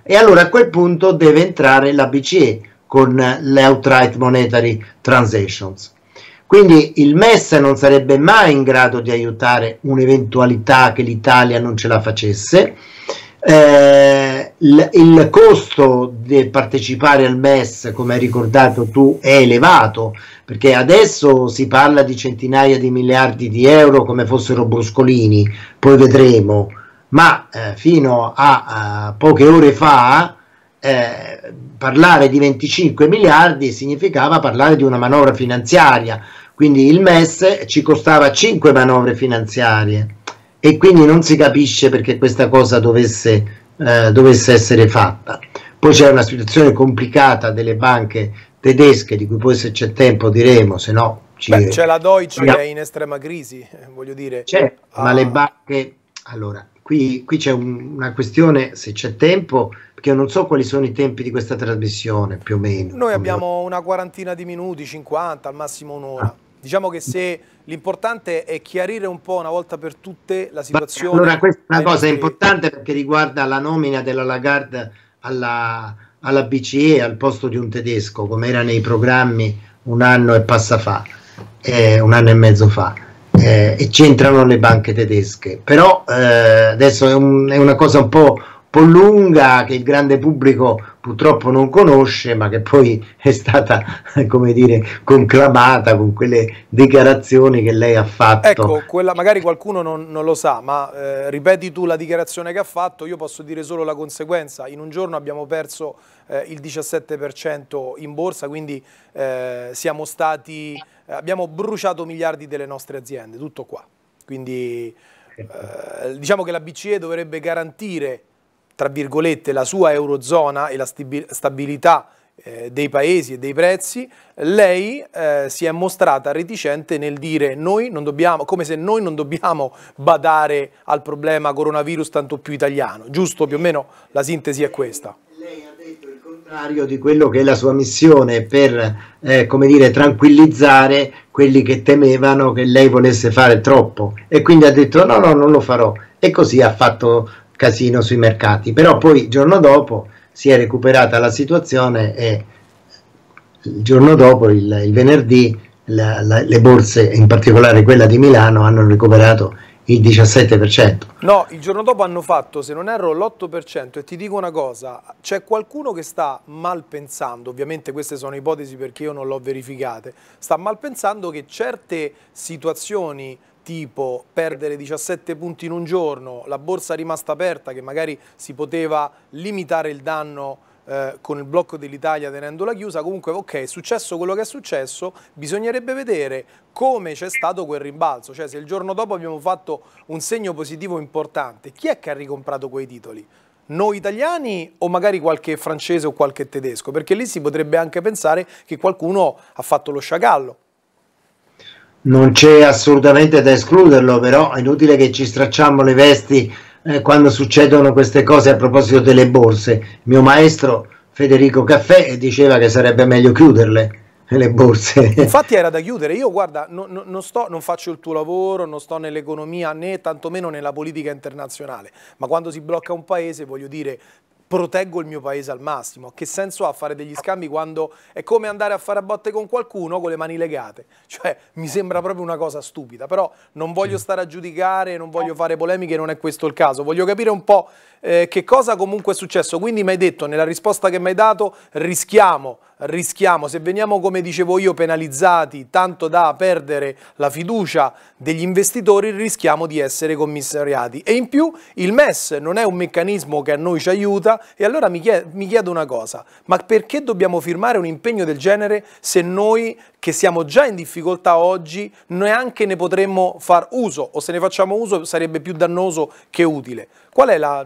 E allora a quel punto deve entrare la BCE con le outright monetary transactions. Quindi il MES non sarebbe mai in grado di aiutare un'eventualità che l'Italia non ce la facesse. Eh, il, costo di partecipare al MES, come hai ricordato tu, è elevato perché adesso si parla di centinaia di miliardi di euro come fossero bruscolini, poi vedremo, ma eh, fino a, a, poche ore fa eh, parlare di 25 miliardi significava parlare di una manovra finanziaria quindi il MES ci costava 5 manovre finanziarie e quindi non si capisce perché questa cosa dovesse, eh, dovesse essere fatta. Poi c'è una situazione complicata delle banche tedesche, di cui poi se c'è tempo diremo, se no... Ci... Beh, c'è la Deutsche no. che è in estrema crisi, eh, voglio dire... C'è, ah. ma le banche... Allora, qui, qui c'è un, una questione, se c'è tempo, perché non so quali sono i tempi di questa trasmissione, più o meno. Noi abbiamo una quarantina di minuti, 50, al massimo un'ora. Ah. Diciamo che se l'importante è chiarire un po' una volta per tutte la situazione. Allora, questa è una cosa è importante perché riguarda la nomina della Lagarde alla, alla BCE al posto di un tedesco, come era nei programmi un anno e passa fa, eh, un anno e mezzo fa. Eh, e c'entrano le banche tedesche, però eh, adesso è, un, è una cosa un po' Pollunga che il grande pubblico purtroppo non conosce, ma che poi è stata, come dire, conclamata con quelle dichiarazioni che lei ha fatto. Ecco, quella, magari qualcuno non, non lo sa, ma eh, ripeti tu la dichiarazione che ha fatto, io posso dire solo la conseguenza. In un giorno abbiamo perso eh, il 17% in borsa, quindi eh, siamo stati, eh, abbiamo bruciato miliardi delle nostre aziende, tutto qua. Quindi eh, diciamo che la BCE dovrebbe garantire tra virgolette, la sua eurozona e la stabilità eh, dei paesi e dei prezzi, lei eh, si è mostrata reticente nel dire noi non dobbiamo, come se noi non dobbiamo badare al problema coronavirus tanto più italiano, giusto? Più o meno la sintesi è questa. Lei ha detto il contrario di quello che è la sua missione per, eh, come dire, tranquillizzare quelli che temevano che lei volesse fare troppo e quindi ha detto no, no, non lo farò e così ha fatto casino sui mercati, però poi il giorno dopo si è recuperata la situazione e il giorno dopo, il, il venerdì, la, la, le borse, in particolare quella di Milano, hanno recuperato il 17%. No, il giorno dopo hanno fatto, se non erro, l'8% e ti dico una cosa, c'è qualcuno che sta mal pensando, ovviamente queste sono ipotesi perché io non l'ho verificate, sta mal pensando che certe situazioni tipo perdere 17 punti in un giorno, la borsa rimasta aperta che magari si poteva limitare il danno eh, con il blocco dell'Italia tenendola chiusa, comunque ok, è successo quello che è successo, bisognerebbe vedere come c'è stato quel rimbalzo, cioè se il giorno dopo abbiamo fatto un segno positivo importante, chi è che ha ricomprato quei titoli? Noi italiani o magari qualche francese o qualche tedesco? Perché lì si potrebbe anche pensare che qualcuno ha fatto lo sciacallo, non c'è assolutamente da escluderlo, però è inutile che ci stracciamo le vesti eh, quando succedono queste cose a proposito delle borse. mio maestro Federico Caffè diceva che sarebbe meglio chiuderle eh, le borse. Infatti era da chiudere. Io guarda, no, no, non, sto, non faccio il tuo lavoro, non sto nell'economia né tantomeno nella politica internazionale, ma quando si blocca un paese, voglio dire, proteggo il mio paese al massimo. Che senso ha fare degli scambi quando è come andare a fare a botte con qualcuno con le mani legate? Cioè, mi sembra proprio una cosa stupida, però non voglio mm. stare a giudicare, non voglio fare polemiche, non è questo il caso. Voglio capire un po' eh, che cosa comunque è successo. Quindi mi hai detto, nella risposta che mi hai dato, rischiamo rischiamo, se veniamo come dicevo io penalizzati tanto da perdere la fiducia degli investitori, rischiamo di essere commissariati. E in più il MES non è un meccanismo che a noi ci aiuta e allora mi chiedo una cosa, ma perché dobbiamo firmare un impegno del genere se noi che siamo già in difficoltà oggi neanche ne potremmo far uso o se ne facciamo uso sarebbe più dannoso che utile? Qual è la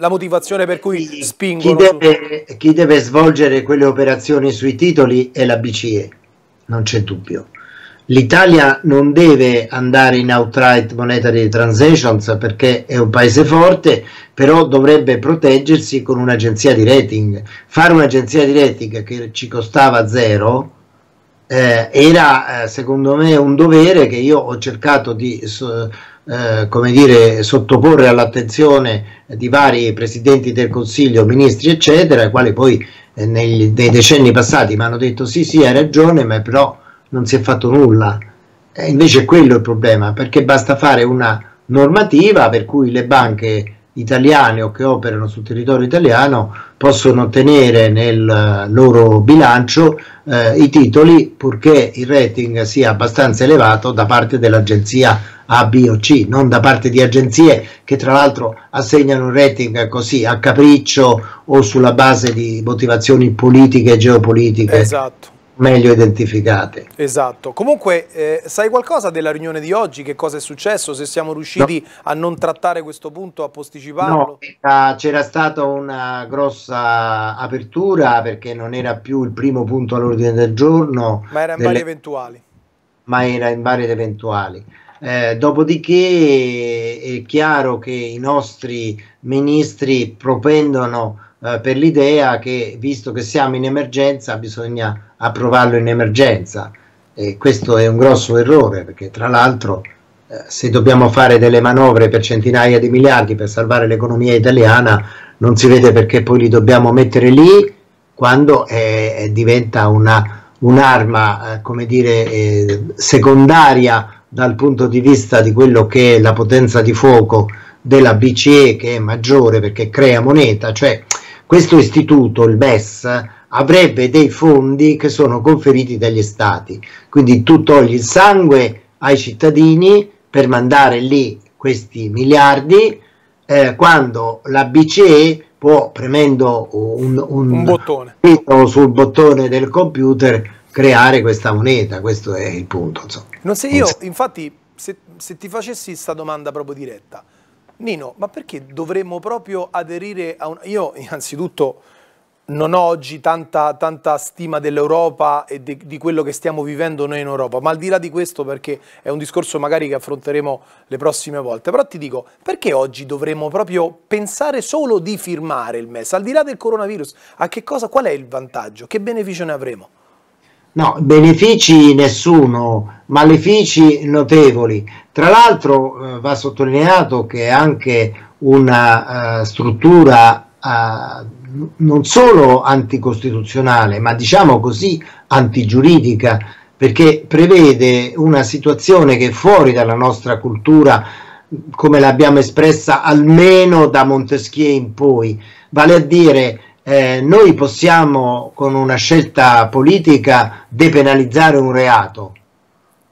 la motivazione per cui chi, spingono. Chi deve, chi deve svolgere quelle operazioni sui titoli è la BCE, non c'è dubbio. L'Italia non deve andare in outright monetary transactions perché è un paese forte, però dovrebbe proteggersi con un'agenzia di rating. Fare un'agenzia di rating che ci costava zero eh, era eh, secondo me un dovere che io ho cercato di so, eh, come dire, sottoporre all'attenzione di vari presidenti del Consiglio, ministri, eccetera, i quali poi eh, nei, nei, decenni passati mi hanno detto sì, sì, hai ragione, ma però non si è fatto nulla. E invece quello è il problema, perché basta fare una normativa per cui le banche italiane o che operano sul territorio italiano possono tenere nel eh, loro bilancio eh, i titoli purché il rating sia abbastanza elevato da parte dell'agenzia a, B o C, non da parte di agenzie che tra l'altro assegnano un rating così a capriccio o sulla base di motivazioni politiche e geopolitiche. Esatto meglio identificate. Esatto. Comunque, eh, sai qualcosa della riunione di oggi? Che cosa è successo? Se siamo riusciti no. a non trattare questo punto, a posticiparlo? No, c'era stata una grossa apertura perché non era più il primo punto all'ordine del giorno. Ma era in delle... vari eventuali. Ma era in vari eventuali. Eh, dopodiché è chiaro che i nostri ministri propendono eh, per l'idea che visto che siamo in emergenza bisogna approvarlo in emergenza e questo è un grosso errore perché tra l'altro eh, se dobbiamo fare delle manovre per centinaia di miliardi per salvare l'economia italiana non si vede perché poi li dobbiamo mettere lì quando diventa una, un'arma eh, come dire eh, secondaria dal punto di vista di quello che è la potenza di fuoco della BCE che è maggiore perché crea moneta, cioè questo istituto, il MES, avrebbe dei fondi che sono conferiti dagli stati, quindi tu togli il sangue ai cittadini per mandare lì questi miliardi eh, quando la BCE può premendo un, un, un bottone sul bottone del computer creare questa moneta, questo è il punto. Non se io infatti se, se ti facessi questa domanda proprio diretta, Nino, ma perché dovremmo proprio aderire a un... Io innanzitutto non ho oggi tanta, tanta stima dell'Europa e di, di, quello che stiamo vivendo noi in Europa, ma al di là di questo perché è un discorso magari che affronteremo le prossime volte, però ti dico, perché oggi dovremmo proprio pensare solo di firmare il MES, al di là del coronavirus, a che cosa, qual è il vantaggio, che beneficio ne avremo? No, benefici nessuno, malefici notevoli. Tra l'altro eh, va sottolineato che è anche una uh, struttura uh, non solo anticostituzionale, ma diciamo così antigiuridica, perché prevede una situazione che è fuori dalla nostra cultura come l'abbiamo espressa almeno da Montesquieu in poi, vale a dire eh, noi possiamo con una scelta politica depenalizzare un reato,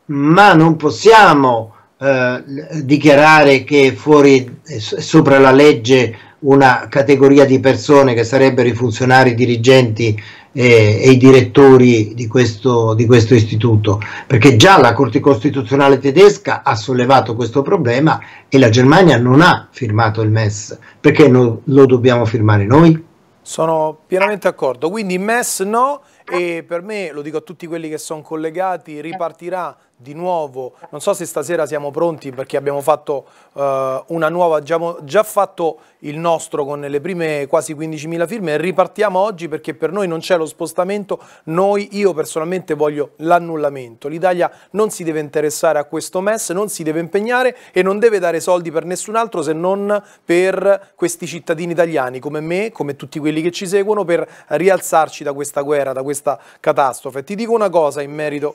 ma non possiamo eh, dichiarare che fuori eh, sopra la legge una categoria di persone che sarebbero i funzionari i dirigenti eh, e i direttori di questo, di questo istituto, perché già la Corte Costituzionale tedesca ha sollevato questo problema e la Germania non ha firmato il MES, perché non lo dobbiamo firmare noi? Sono pienamente d'accordo, quindi MES no e per me, lo dico a tutti quelli che sono collegati, ripartirà di nuovo, non so se stasera siamo pronti perché abbiamo fatto eh, una nuova, già, già, fatto il nostro con le prime quasi 15.000 firme, ripartiamo oggi perché per noi non c'è lo spostamento, noi, io personalmente voglio l'annullamento, l'Italia non si deve interessare a questo MES, non si deve impegnare e non deve dare soldi per nessun altro se non per questi cittadini italiani come me, come tutti quelli che ci seguono, per rialzarci da questa guerra, da questa catastrofe. Ti dico una cosa in merito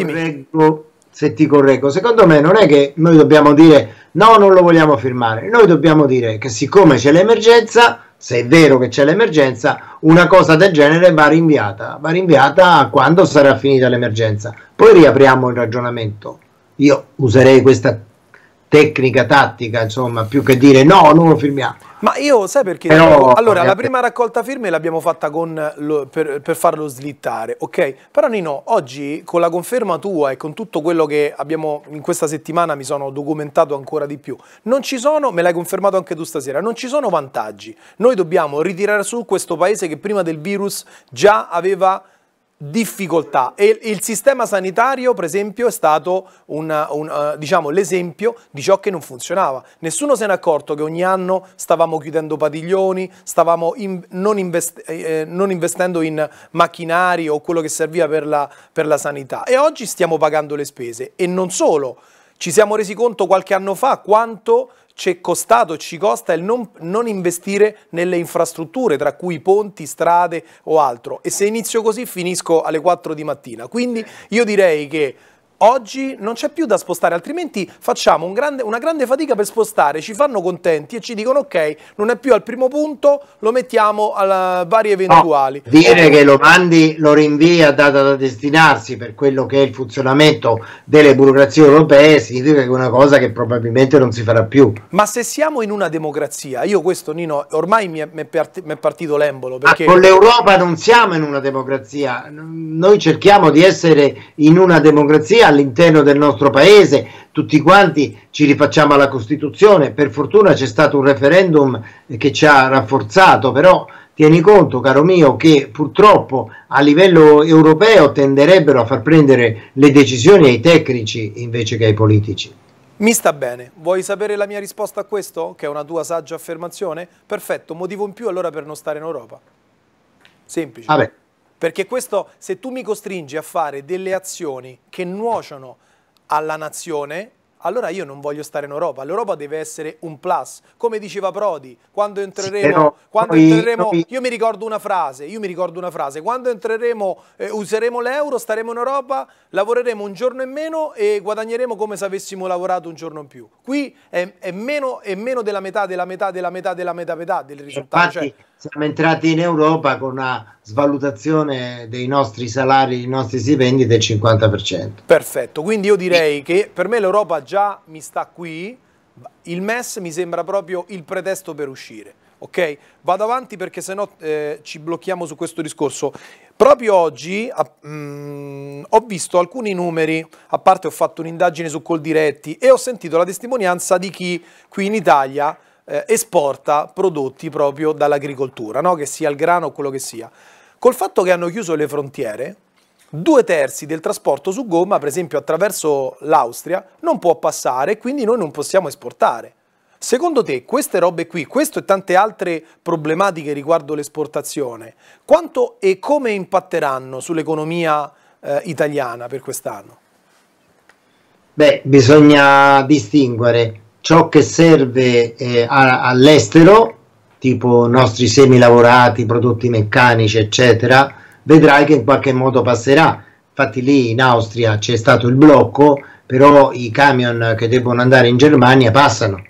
correggo, se ti correggo, secondo me non è che noi dobbiamo dire no, non lo vogliamo firmare, noi dobbiamo dire che siccome c'è l'emergenza, se è vero che c'è l'emergenza, una cosa del genere va rinviata, va rinviata a quando sarà finita l'emergenza. Poi riapriamo il ragionamento. Io userei questa tecnica tattica, insomma, più che dire no, non lo firmiamo. Ma io sai perché? Però, allora, la prima raccolta firme l'abbiamo fatta lo, per, per, farlo slittare, ok? Però Nino, oggi con la conferma tua e con tutto quello che abbiamo in questa settimana mi sono documentato ancora di più, non ci sono, me l'hai confermato anche tu stasera, non ci sono vantaggi. Noi dobbiamo ritirare su questo paese che prima del virus già aveva difficoltà e il sistema sanitario per esempio è stato una, un, uh, diciamo, l'esempio di ciò che non funzionava. Nessuno se n'è accorto che ogni anno stavamo chiudendo padiglioni, stavamo in, non, invest, eh, eh, non, investendo in macchinari o quello che serviva per la, per la sanità e oggi stiamo pagando le spese e non solo, ci siamo resi conto qualche anno fa quanto ci è costato, e ci costa il non, non, investire nelle infrastrutture, tra cui ponti, strade o altro. E se inizio così finisco alle 4 di mattina. Quindi io direi che oggi non c'è più da spostare, altrimenti facciamo un grande, una grande fatica per spostare, ci fanno contenti e ci dicono ok, non è più al primo punto, lo mettiamo a eh, vari eventuali. No, dire che lo mandi, lo rinvii a data da destinarsi per quello che è il funzionamento delle burocrazie europee significa che è una cosa che probabilmente non si farà più. Ma se siamo in una democrazia, io questo Nino, ormai mi è, mi è partito l'embolo. Ah, perché... Ma con l'Europa non siamo in una democrazia, noi cerchiamo di essere in una democrazia all'interno del nostro paese, tutti quanti ci rifacciamo alla Costituzione, per fortuna c'è stato un referendum che ci ha rafforzato, però tieni conto, caro mio, che purtroppo a livello europeo tenderebbero a far prendere le decisioni ai tecnici invece che ai politici. Mi sta bene. Vuoi sapere la mia risposta a questo? Che è una tua saggia affermazione? Perfetto, motivo in più allora per non stare in Europa. Semplice. Vabbè. Perché questo, se tu mi costringi a fare delle azioni che nuociono alla nazione, allora io non voglio stare in Europa. L'Europa deve essere un plus. Come diceva Prodi, quando entreremo, sì, quando noi, entreremo noi... io mi ricordo una frase, io mi ricordo una frase, quando entreremo, eh, useremo l'euro, staremo in Europa, lavoreremo un giorno in meno e guadagneremo come se avessimo lavorato un giorno in più. Qui è, è, meno, è meno, della metà, della metà, della metà, della metà, metà del risultato. Cioè, Infatti, cioè, siamo entrati in Europa con una svalutazione dei nostri salari, dei nostri stipendi del 50%. Perfetto, quindi io direi che per me l'Europa già mi sta qui, il MES mi sembra proprio il pretesto per uscire. Ok, vado avanti perché sennò eh, ci blocchiamo su questo discorso. Proprio oggi a, mh, mm, ho visto alcuni numeri, a parte ho fatto un'indagine su Coldiretti e ho sentito la testimonianza di chi qui in Italia eh, esporta prodotti proprio dall'agricoltura, no? che sia il grano o quello che sia. Col fatto che hanno chiuso le frontiere, due terzi del trasporto su gomma, per esempio attraverso l'Austria, non può passare, e quindi noi non possiamo esportare. Secondo te queste robe qui, questo e tante altre problematiche riguardo l'esportazione, quanto e come impatteranno sull'economia eh, italiana per quest'anno? Beh, bisogna distinguere ciò che serve eh, all'estero, tipo nostri semi lavorati, prodotti meccanici, eccetera, vedrai che in qualche modo passerà. Infatti lì in Austria c'è stato il blocco, però i camion che devono andare in Germania passano.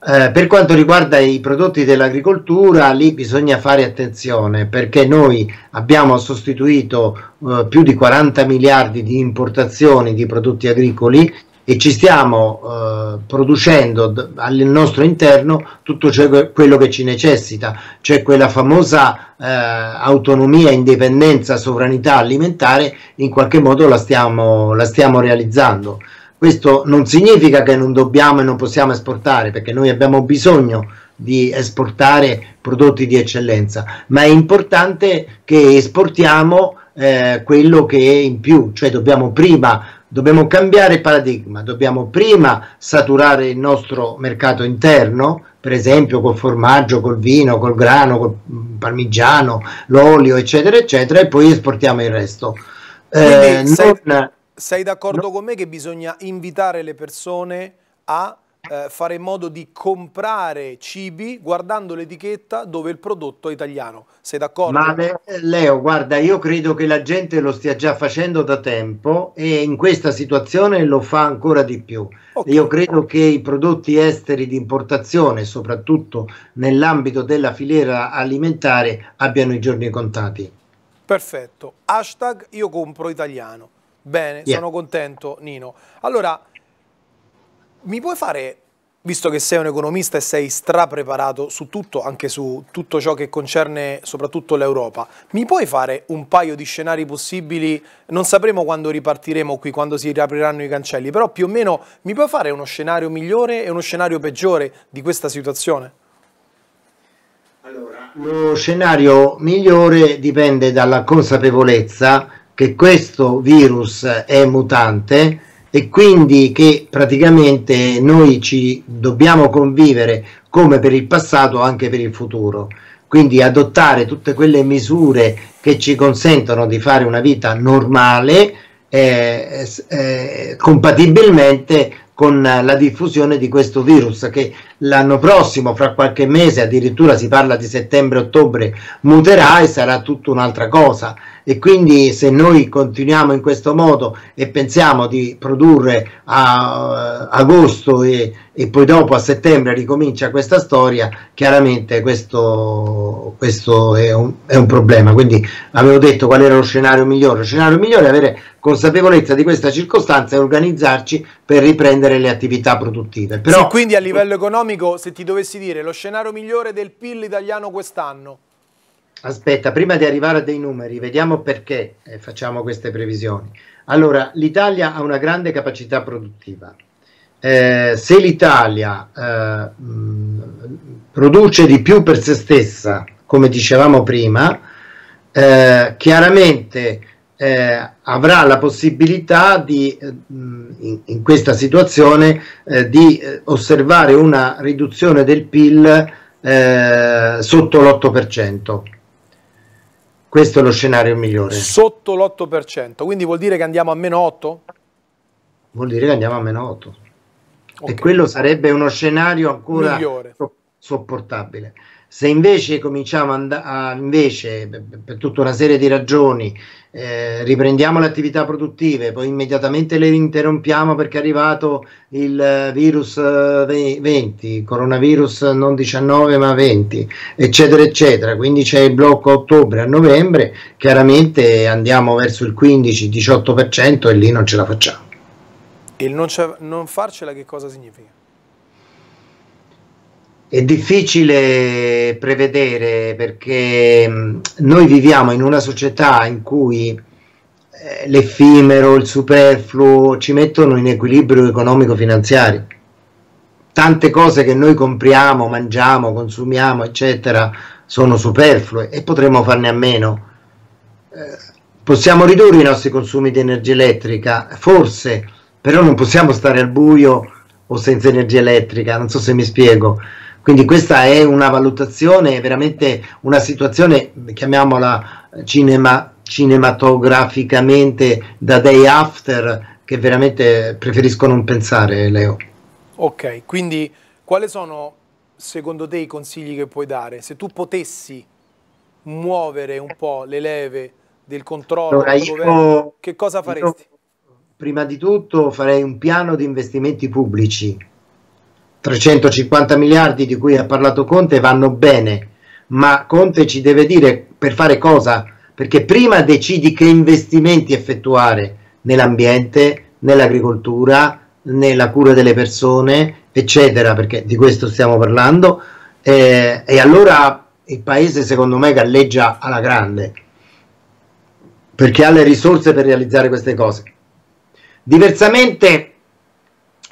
Eh, per quanto riguarda i prodotti dell'agricoltura, lì bisogna fare attenzione perché noi abbiamo sostituito eh, più di 40 miliardi di importazioni di prodotti agricoli e ci stiamo eh, producendo al nostro interno tutto quello che ci necessita, cioè quella famosa eh, autonomia, indipendenza, sovranità alimentare, in qualche modo la stiamo, la stiamo realizzando. Questo non significa che non dobbiamo e non possiamo esportare, perché noi abbiamo bisogno di esportare prodotti di eccellenza, ma è importante che esportiamo eh, quello che è in più, cioè dobbiamo prima Dobbiamo cambiare paradigma, dobbiamo prima saturare il nostro mercato interno, per esempio col formaggio, col vino, col grano, col mm, parmigiano, l'olio, eccetera, eccetera, e poi esportiamo il resto. Eh, Quindi eh, sei, non, sei d'accordo no, con me che bisogna invitare le persone a eh, fare in modo di comprare cibi guardando l'etichetta dove il prodotto è italiano. Sei d'accordo? Ma eh, Leo, guarda, io credo che la gente lo stia già facendo da tempo e in questa situazione lo fa ancora di più. Okay. Io credo che i prodotti esteri di importazione, soprattutto nell'ambito della filiera alimentare, abbiano i giorni contati. Perfetto. Hashtag io compro italiano. Bene, yeah. sono contento Nino. Allora, mi puoi fare, visto che sei un economista e sei strapreparato su tutto, anche su tutto ciò che concerne soprattutto l'Europa, mi puoi fare un paio di scenari possibili? Non sapremo quando ripartiremo qui, quando si riapriranno i cancelli, però più o meno mi puoi fare uno scenario migliore e uno scenario peggiore di questa situazione? Allora, lo scenario migliore dipende dalla consapevolezza che questo virus è mutante e quindi che praticamente noi ci dobbiamo convivere come per il passato anche per il futuro. Quindi adottare tutte quelle misure che ci consentono di fare una vita normale eh, eh, compatibilmente con la diffusione di questo virus che l'anno prossimo, fra qualche mese, addirittura si parla di settembre-ottobre, muterà e sarà tutta un'altra cosa e quindi se noi continuiamo in questo modo e pensiamo di produrre a eh, agosto e, e poi dopo a settembre ricomincia questa storia, chiaramente questo, questo è, un, è, un, problema. Quindi avevo detto qual era lo scenario migliore. Lo scenario migliore è avere consapevolezza di questa circostanza e organizzarci per riprendere le attività produttive. Però, sì, quindi a livello economico, se ti dovessi dire lo scenario migliore del PIL italiano quest'anno? Aspetta, prima di arrivare a dei numeri, vediamo perché eh, facciamo queste previsioni. Allora, l'Italia ha una grande capacità produttiva. Eh, se l'Italia eh, produce di più per se stessa, come dicevamo prima, eh, chiaramente eh, avrà la possibilità di, eh, in, in, questa situazione di osservare una riduzione del PIL sotto l'8%. Questo è lo scenario migliore. Sotto l'8%, quindi vuol dire che andiamo a meno 8? Vuol dire che andiamo a meno 8. Okay. E quello sarebbe uno scenario ancora migliore. sopportabile. Se invece cominciamo a, invece, per tutta una serie di ragioni eh, riprendiamo le attività produttive, poi immediatamente le interrompiamo perché è arrivato il eh, virus 20, eh, coronavirus non 19 ma 20, eccetera, eccetera. Quindi c'è il blocco a ottobre, a novembre, chiaramente andiamo verso il 15-18% e lì non ce la facciamo. Il non, non farcela che cosa significa? È difficile prevedere perché mm, noi viviamo in una società in cui eh, l'effimero, il superfluo ci mettono in equilibrio economico-finanziario. Tante cose che noi compriamo, mangiamo, consumiamo, eccetera, sono superflue e potremmo farne a meno. Eh, possiamo ridurre i nostri consumi di energia elettrica, forse, però non possiamo stare al buio o senza energia elettrica, non so se mi spiego. Quindi questa è una valutazione, veramente una situazione, chiamiamola eh, cinema, cinematograficamente da day after, che veramente preferisco non pensare, Leo. Ok, quindi quali sono secondo te i consigli che puoi dare? Se tu potessi muovere un po' le leve del controllo allora, del governo, che cosa faresti? prima di tutto farei un piano di investimenti pubblici 350 miliardi di cui ha parlato Conte vanno bene, ma Conte ci deve dire per fare cosa? Perché prima decidi che investimenti effettuare nell'ambiente, nell'agricoltura, nella cura delle persone, eccetera, perché di questo stiamo parlando, eh, e allora il paese secondo me galleggia alla grande, perché ha le risorse per realizzare queste cose. Diversamente,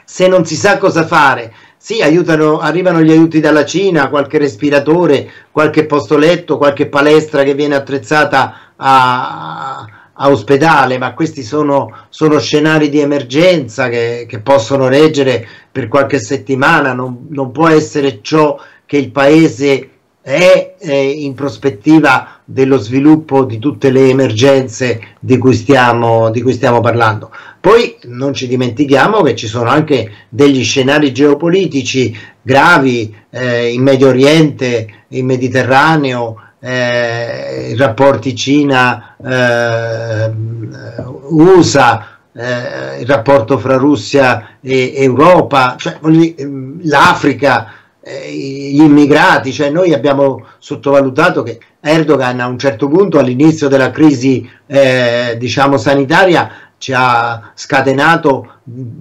se non si sa cosa fare, sì, aiutano, arrivano gli aiuti dalla Cina, qualche respiratore, qualche posto letto, qualche palestra che viene attrezzata a, a ospedale, ma questi sono, sono scenari di emergenza che, che, possono reggere per qualche settimana, non, non può essere ciò che il Paese è eh, in prospettiva dello sviluppo di tutte le emergenze di cui, stiamo, di cui stiamo parlando. Poi non ci dimentichiamo che ci sono anche degli scenari geopolitici gravi eh, in Medio Oriente, in Mediterraneo, eh, i rapporti Cina-USA. Eh, eh, il rapporto fra Russia e Europa, cioè ehm, l'Africa eh, gli immigrati, cioè noi abbiamo sottovalutato che Erdogan a un certo punto all'inizio della crisi eh, diciamo sanitaria ci ha scatenato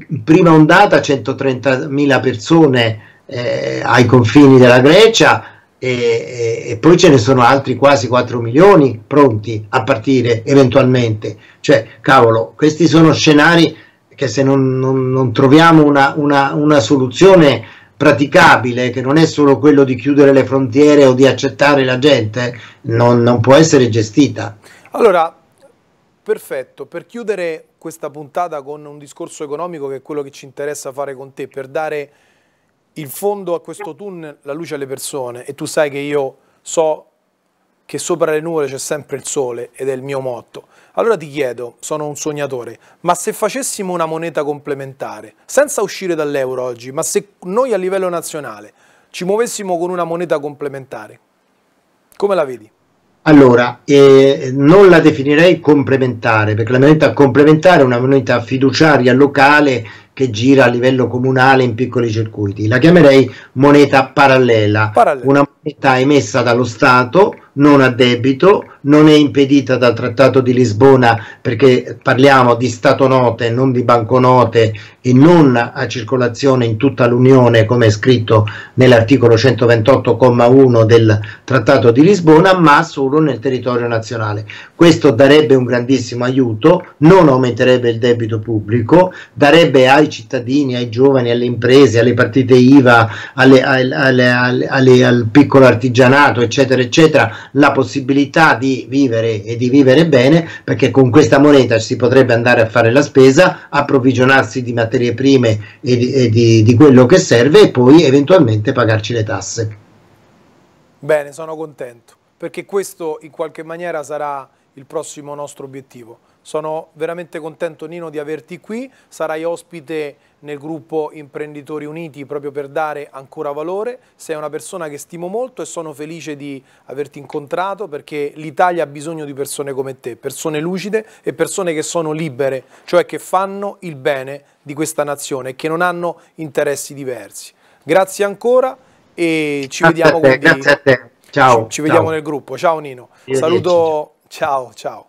in prima ondata 130.000 persone eh, ai confini della Grecia e, e, poi ce ne sono altri quasi 4 milioni pronti a partire eventualmente, cioè cavolo, questi sono scenari che se non, non, non troviamo una, una, una soluzione praticabile, che non è solo quello di chiudere le frontiere o di accettare la gente, non, non può essere gestita. Allora, perfetto, per chiudere questa puntata con un discorso economico che è quello che ci interessa fare con te, per dare il fondo a questo tunnel, la luce alle persone, e tu sai che io so che sopra le nuvole c'è sempre il sole ed è il mio motto. Allora ti chiedo, sono un sognatore, ma se facessimo una moneta complementare, senza uscire dall'euro oggi, ma se noi a livello nazionale ci muovessimo con una moneta complementare, come la vedi? Allora, eh, non la definirei complementare, perché la moneta complementare è una moneta fiduciaria locale che gira a livello comunale in piccoli circuiti. La chiamerei moneta parallela, parallela. una moneta emessa dallo Stato, non a debito, non è impedita dal Trattato di Lisbona perché parliamo di Stato note, non di banconote e non a circolazione in tutta l'Unione come è scritto nell'articolo 128,1 del Trattato di Lisbona, ma solo nel territorio nazionale. Questo darebbe un grandissimo aiuto, non aumenterebbe il debito pubblico, darebbe aiuto ai cittadini, ai giovani, alle imprese, alle partite IVA, alle, alle, alle, al piccolo artigianato, eccetera, eccetera, la possibilità di vivere e di vivere bene, perché con questa moneta si potrebbe andare a fare la spesa, approvvigionarsi di materie prime e di, e di, di quello che serve e poi eventualmente pagarci le tasse. Bene, sono contento, perché questo in qualche maniera sarà il prossimo nostro obiettivo sono veramente contento Nino di averti qui, sarai ospite nel gruppo Imprenditori Uniti proprio per dare ancora valore, sei una persona che stimo molto e sono felice di averti incontrato perché l'Italia ha bisogno di persone come te, persone lucide e persone che sono libere, cioè che fanno il bene di questa nazione e che non hanno interessi diversi. Grazie ancora e ci grazie vediamo, te, quindi, ciao, ci, ci ciao. vediamo nel gruppo. Ciao Nino, saluto, ciao ciao.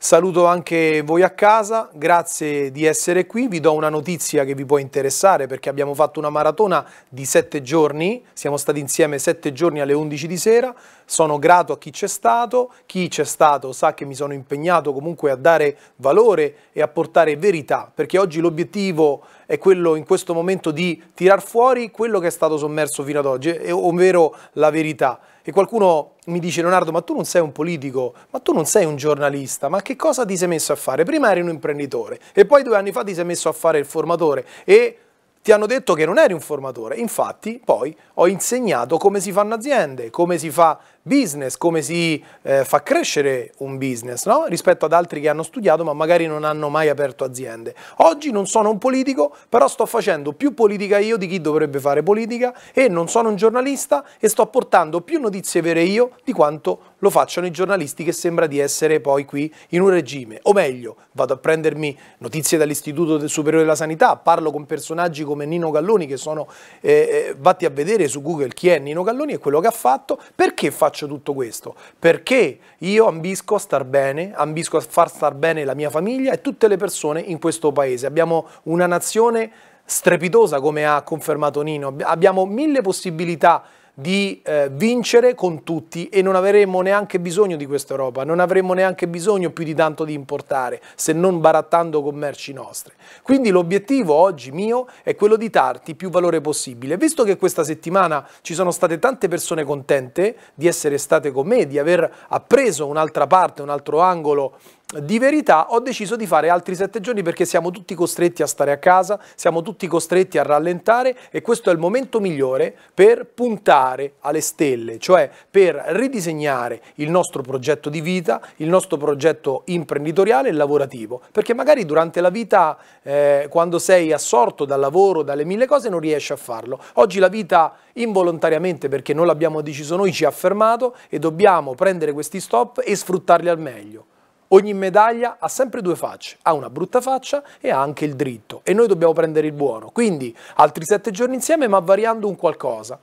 Saluto anche voi a casa, grazie di essere qui, vi do una notizia che vi può interessare perché abbiamo fatto una maratona di sette giorni, siamo stati insieme sette giorni alle 11 di sera, sono grato a chi c'è stato, chi c'è stato sa che mi sono impegnato comunque a dare valore e a portare verità perché oggi l'obiettivo è quello in questo momento di tirar fuori quello che è stato sommerso fino ad oggi, ovvero la verità. E qualcuno mi dice, Leonardo, ma tu non sei un politico, ma tu non sei un giornalista, ma che cosa ti sei messo a fare? Prima eri un imprenditore e poi due anni fa ti sei messo a fare il formatore e ti hanno detto che non eri un formatore. Infatti, poi ho insegnato come si fanno aziende, come si fa business, come si eh, fa crescere un business, no? rispetto ad altri che hanno studiato ma magari non hanno mai aperto aziende. Oggi non sono un politico, però sto facendo più politica io di chi dovrebbe fare politica e non sono un giornalista e sto portando più notizie vere io di quanto lo facciano i giornalisti che sembra di essere poi qui in un regime. O meglio, vado a prendermi notizie dall'Istituto Superiore della Sanità, parlo con personaggi come Nino Galloni che sono, eh, eh, vatti a vedere su Google chi è Nino Galloni e quello che ha fatto, perché faccio faccio tutto questo? Perché io ambisco a star bene, ambisco a far star bene la mia famiglia e tutte le persone in questo paese. Abbiamo una nazione strepitosa, come ha confermato Nino, abbiamo mille possibilità di eh, vincere con tutti e non avremmo neanche bisogno di questa Europa, non avremmo neanche bisogno più di tanto di importare se non barattando commerci nostri. Quindi l'obiettivo oggi mio è quello di darti più valore possibile. Visto che questa settimana ci sono state tante persone contente di essere state con me, di aver appreso un'altra parte, un altro angolo di verità ho deciso di fare altri sette giorni perché siamo tutti costretti a stare a casa, siamo tutti costretti a rallentare e questo è il momento migliore per puntare alle stelle, cioè per ridisegnare il nostro progetto di vita, il nostro progetto imprenditoriale e lavorativo, perché magari durante la vita eh, quando sei assorto dal lavoro, dalle mille cose non riesci a farlo. Oggi la vita involontariamente perché non l'abbiamo deciso noi ci ha fermato e dobbiamo prendere questi stop e sfruttarli al meglio. Ogni medaglia ha sempre due facce, ha una brutta faccia e ha anche il dritto e noi dobbiamo prendere il buono, quindi altri sette giorni insieme ma variando un qualcosa.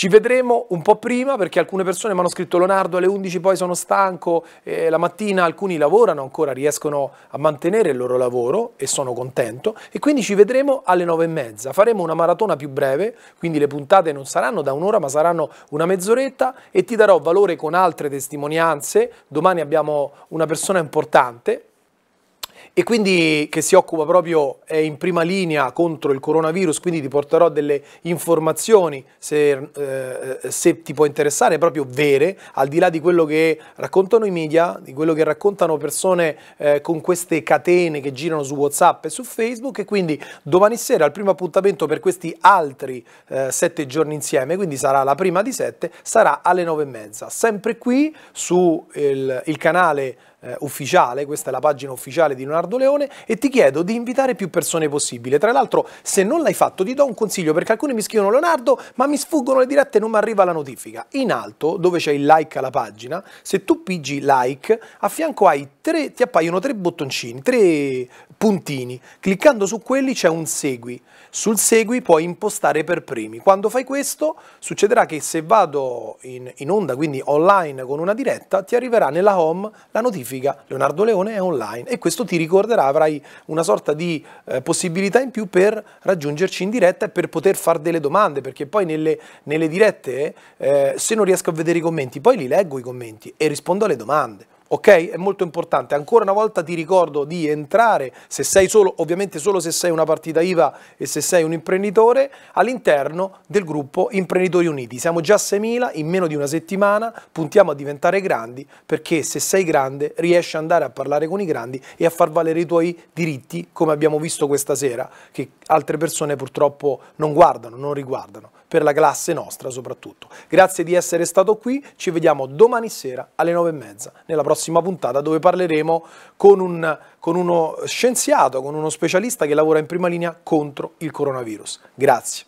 Ci vedremo un po' prima perché alcune persone mi hanno scritto Leonardo alle 11 poi sono stanco, eh, la mattina alcuni lavorano ancora, riescono a mantenere il loro lavoro e sono contento e quindi ci vedremo alle 9 e mezza. Faremo una maratona più breve, quindi le puntate non saranno da un'ora ma saranno una mezz'oretta e ti darò valore con altre testimonianze. Domani abbiamo una persona importante e quindi che si occupa proprio è in prima linea contro il coronavirus, quindi ti porterò delle informazioni se, eh, se ti può interessare, proprio vere, al di là di quello che raccontano i media, di quello che raccontano persone eh, con queste catene che girano su Whatsapp e su Facebook e quindi domani sera al primo appuntamento per questi altri eh, sette giorni insieme, quindi sarà la prima di sette, sarà alle nove e mezza, sempre qui sul canale eh, ufficiale, questa è la pagina ufficiale di Leonardo Leone e ti chiedo di invitare più persone possibile. Tra l'altro, se non l'hai fatto, ti do un consiglio perché alcuni mi scrivono Leonardo, ma mi sfuggono le dirette e non mi arriva la notifica. In alto, dove c'è il like alla pagina, se tu pigi like, a fianco hai tre, ti appaiono tre bottoncini, tre puntini. Cliccando su quelli c'è un segui. Sul segui puoi impostare per primi. Quando fai questo succederà che se vado in, in onda, quindi online con una diretta, ti arriverà nella home la notifica Leonardo Leone è online e questo ti ricorderà, avrai una sorta di eh, possibilità in più per raggiungerci in diretta e per poter fare delle domande, perché poi nelle, nelle dirette eh, se non riesco a vedere i commenti, poi li leggo i commenti e rispondo alle domande ok? È molto importante. Ancora una volta ti ricordo di entrare, se sei solo, ovviamente solo se sei una partita IVA e se sei un imprenditore, all'interno del gruppo Imprenditori Uniti. Siamo già 6.000 in meno di una settimana, puntiamo a diventare grandi perché se sei grande riesci ad andare a parlare con i grandi e a far valere i tuoi diritti, come abbiamo visto questa sera, che altre persone purtroppo non guardano, non riguardano per la classe nostra soprattutto. Grazie di essere stato qui, ci vediamo domani sera alle 9.30 nella prossima puntata dove parleremo con, un, con uno scienziato, con uno specialista che lavora in prima linea contro il coronavirus. Grazie.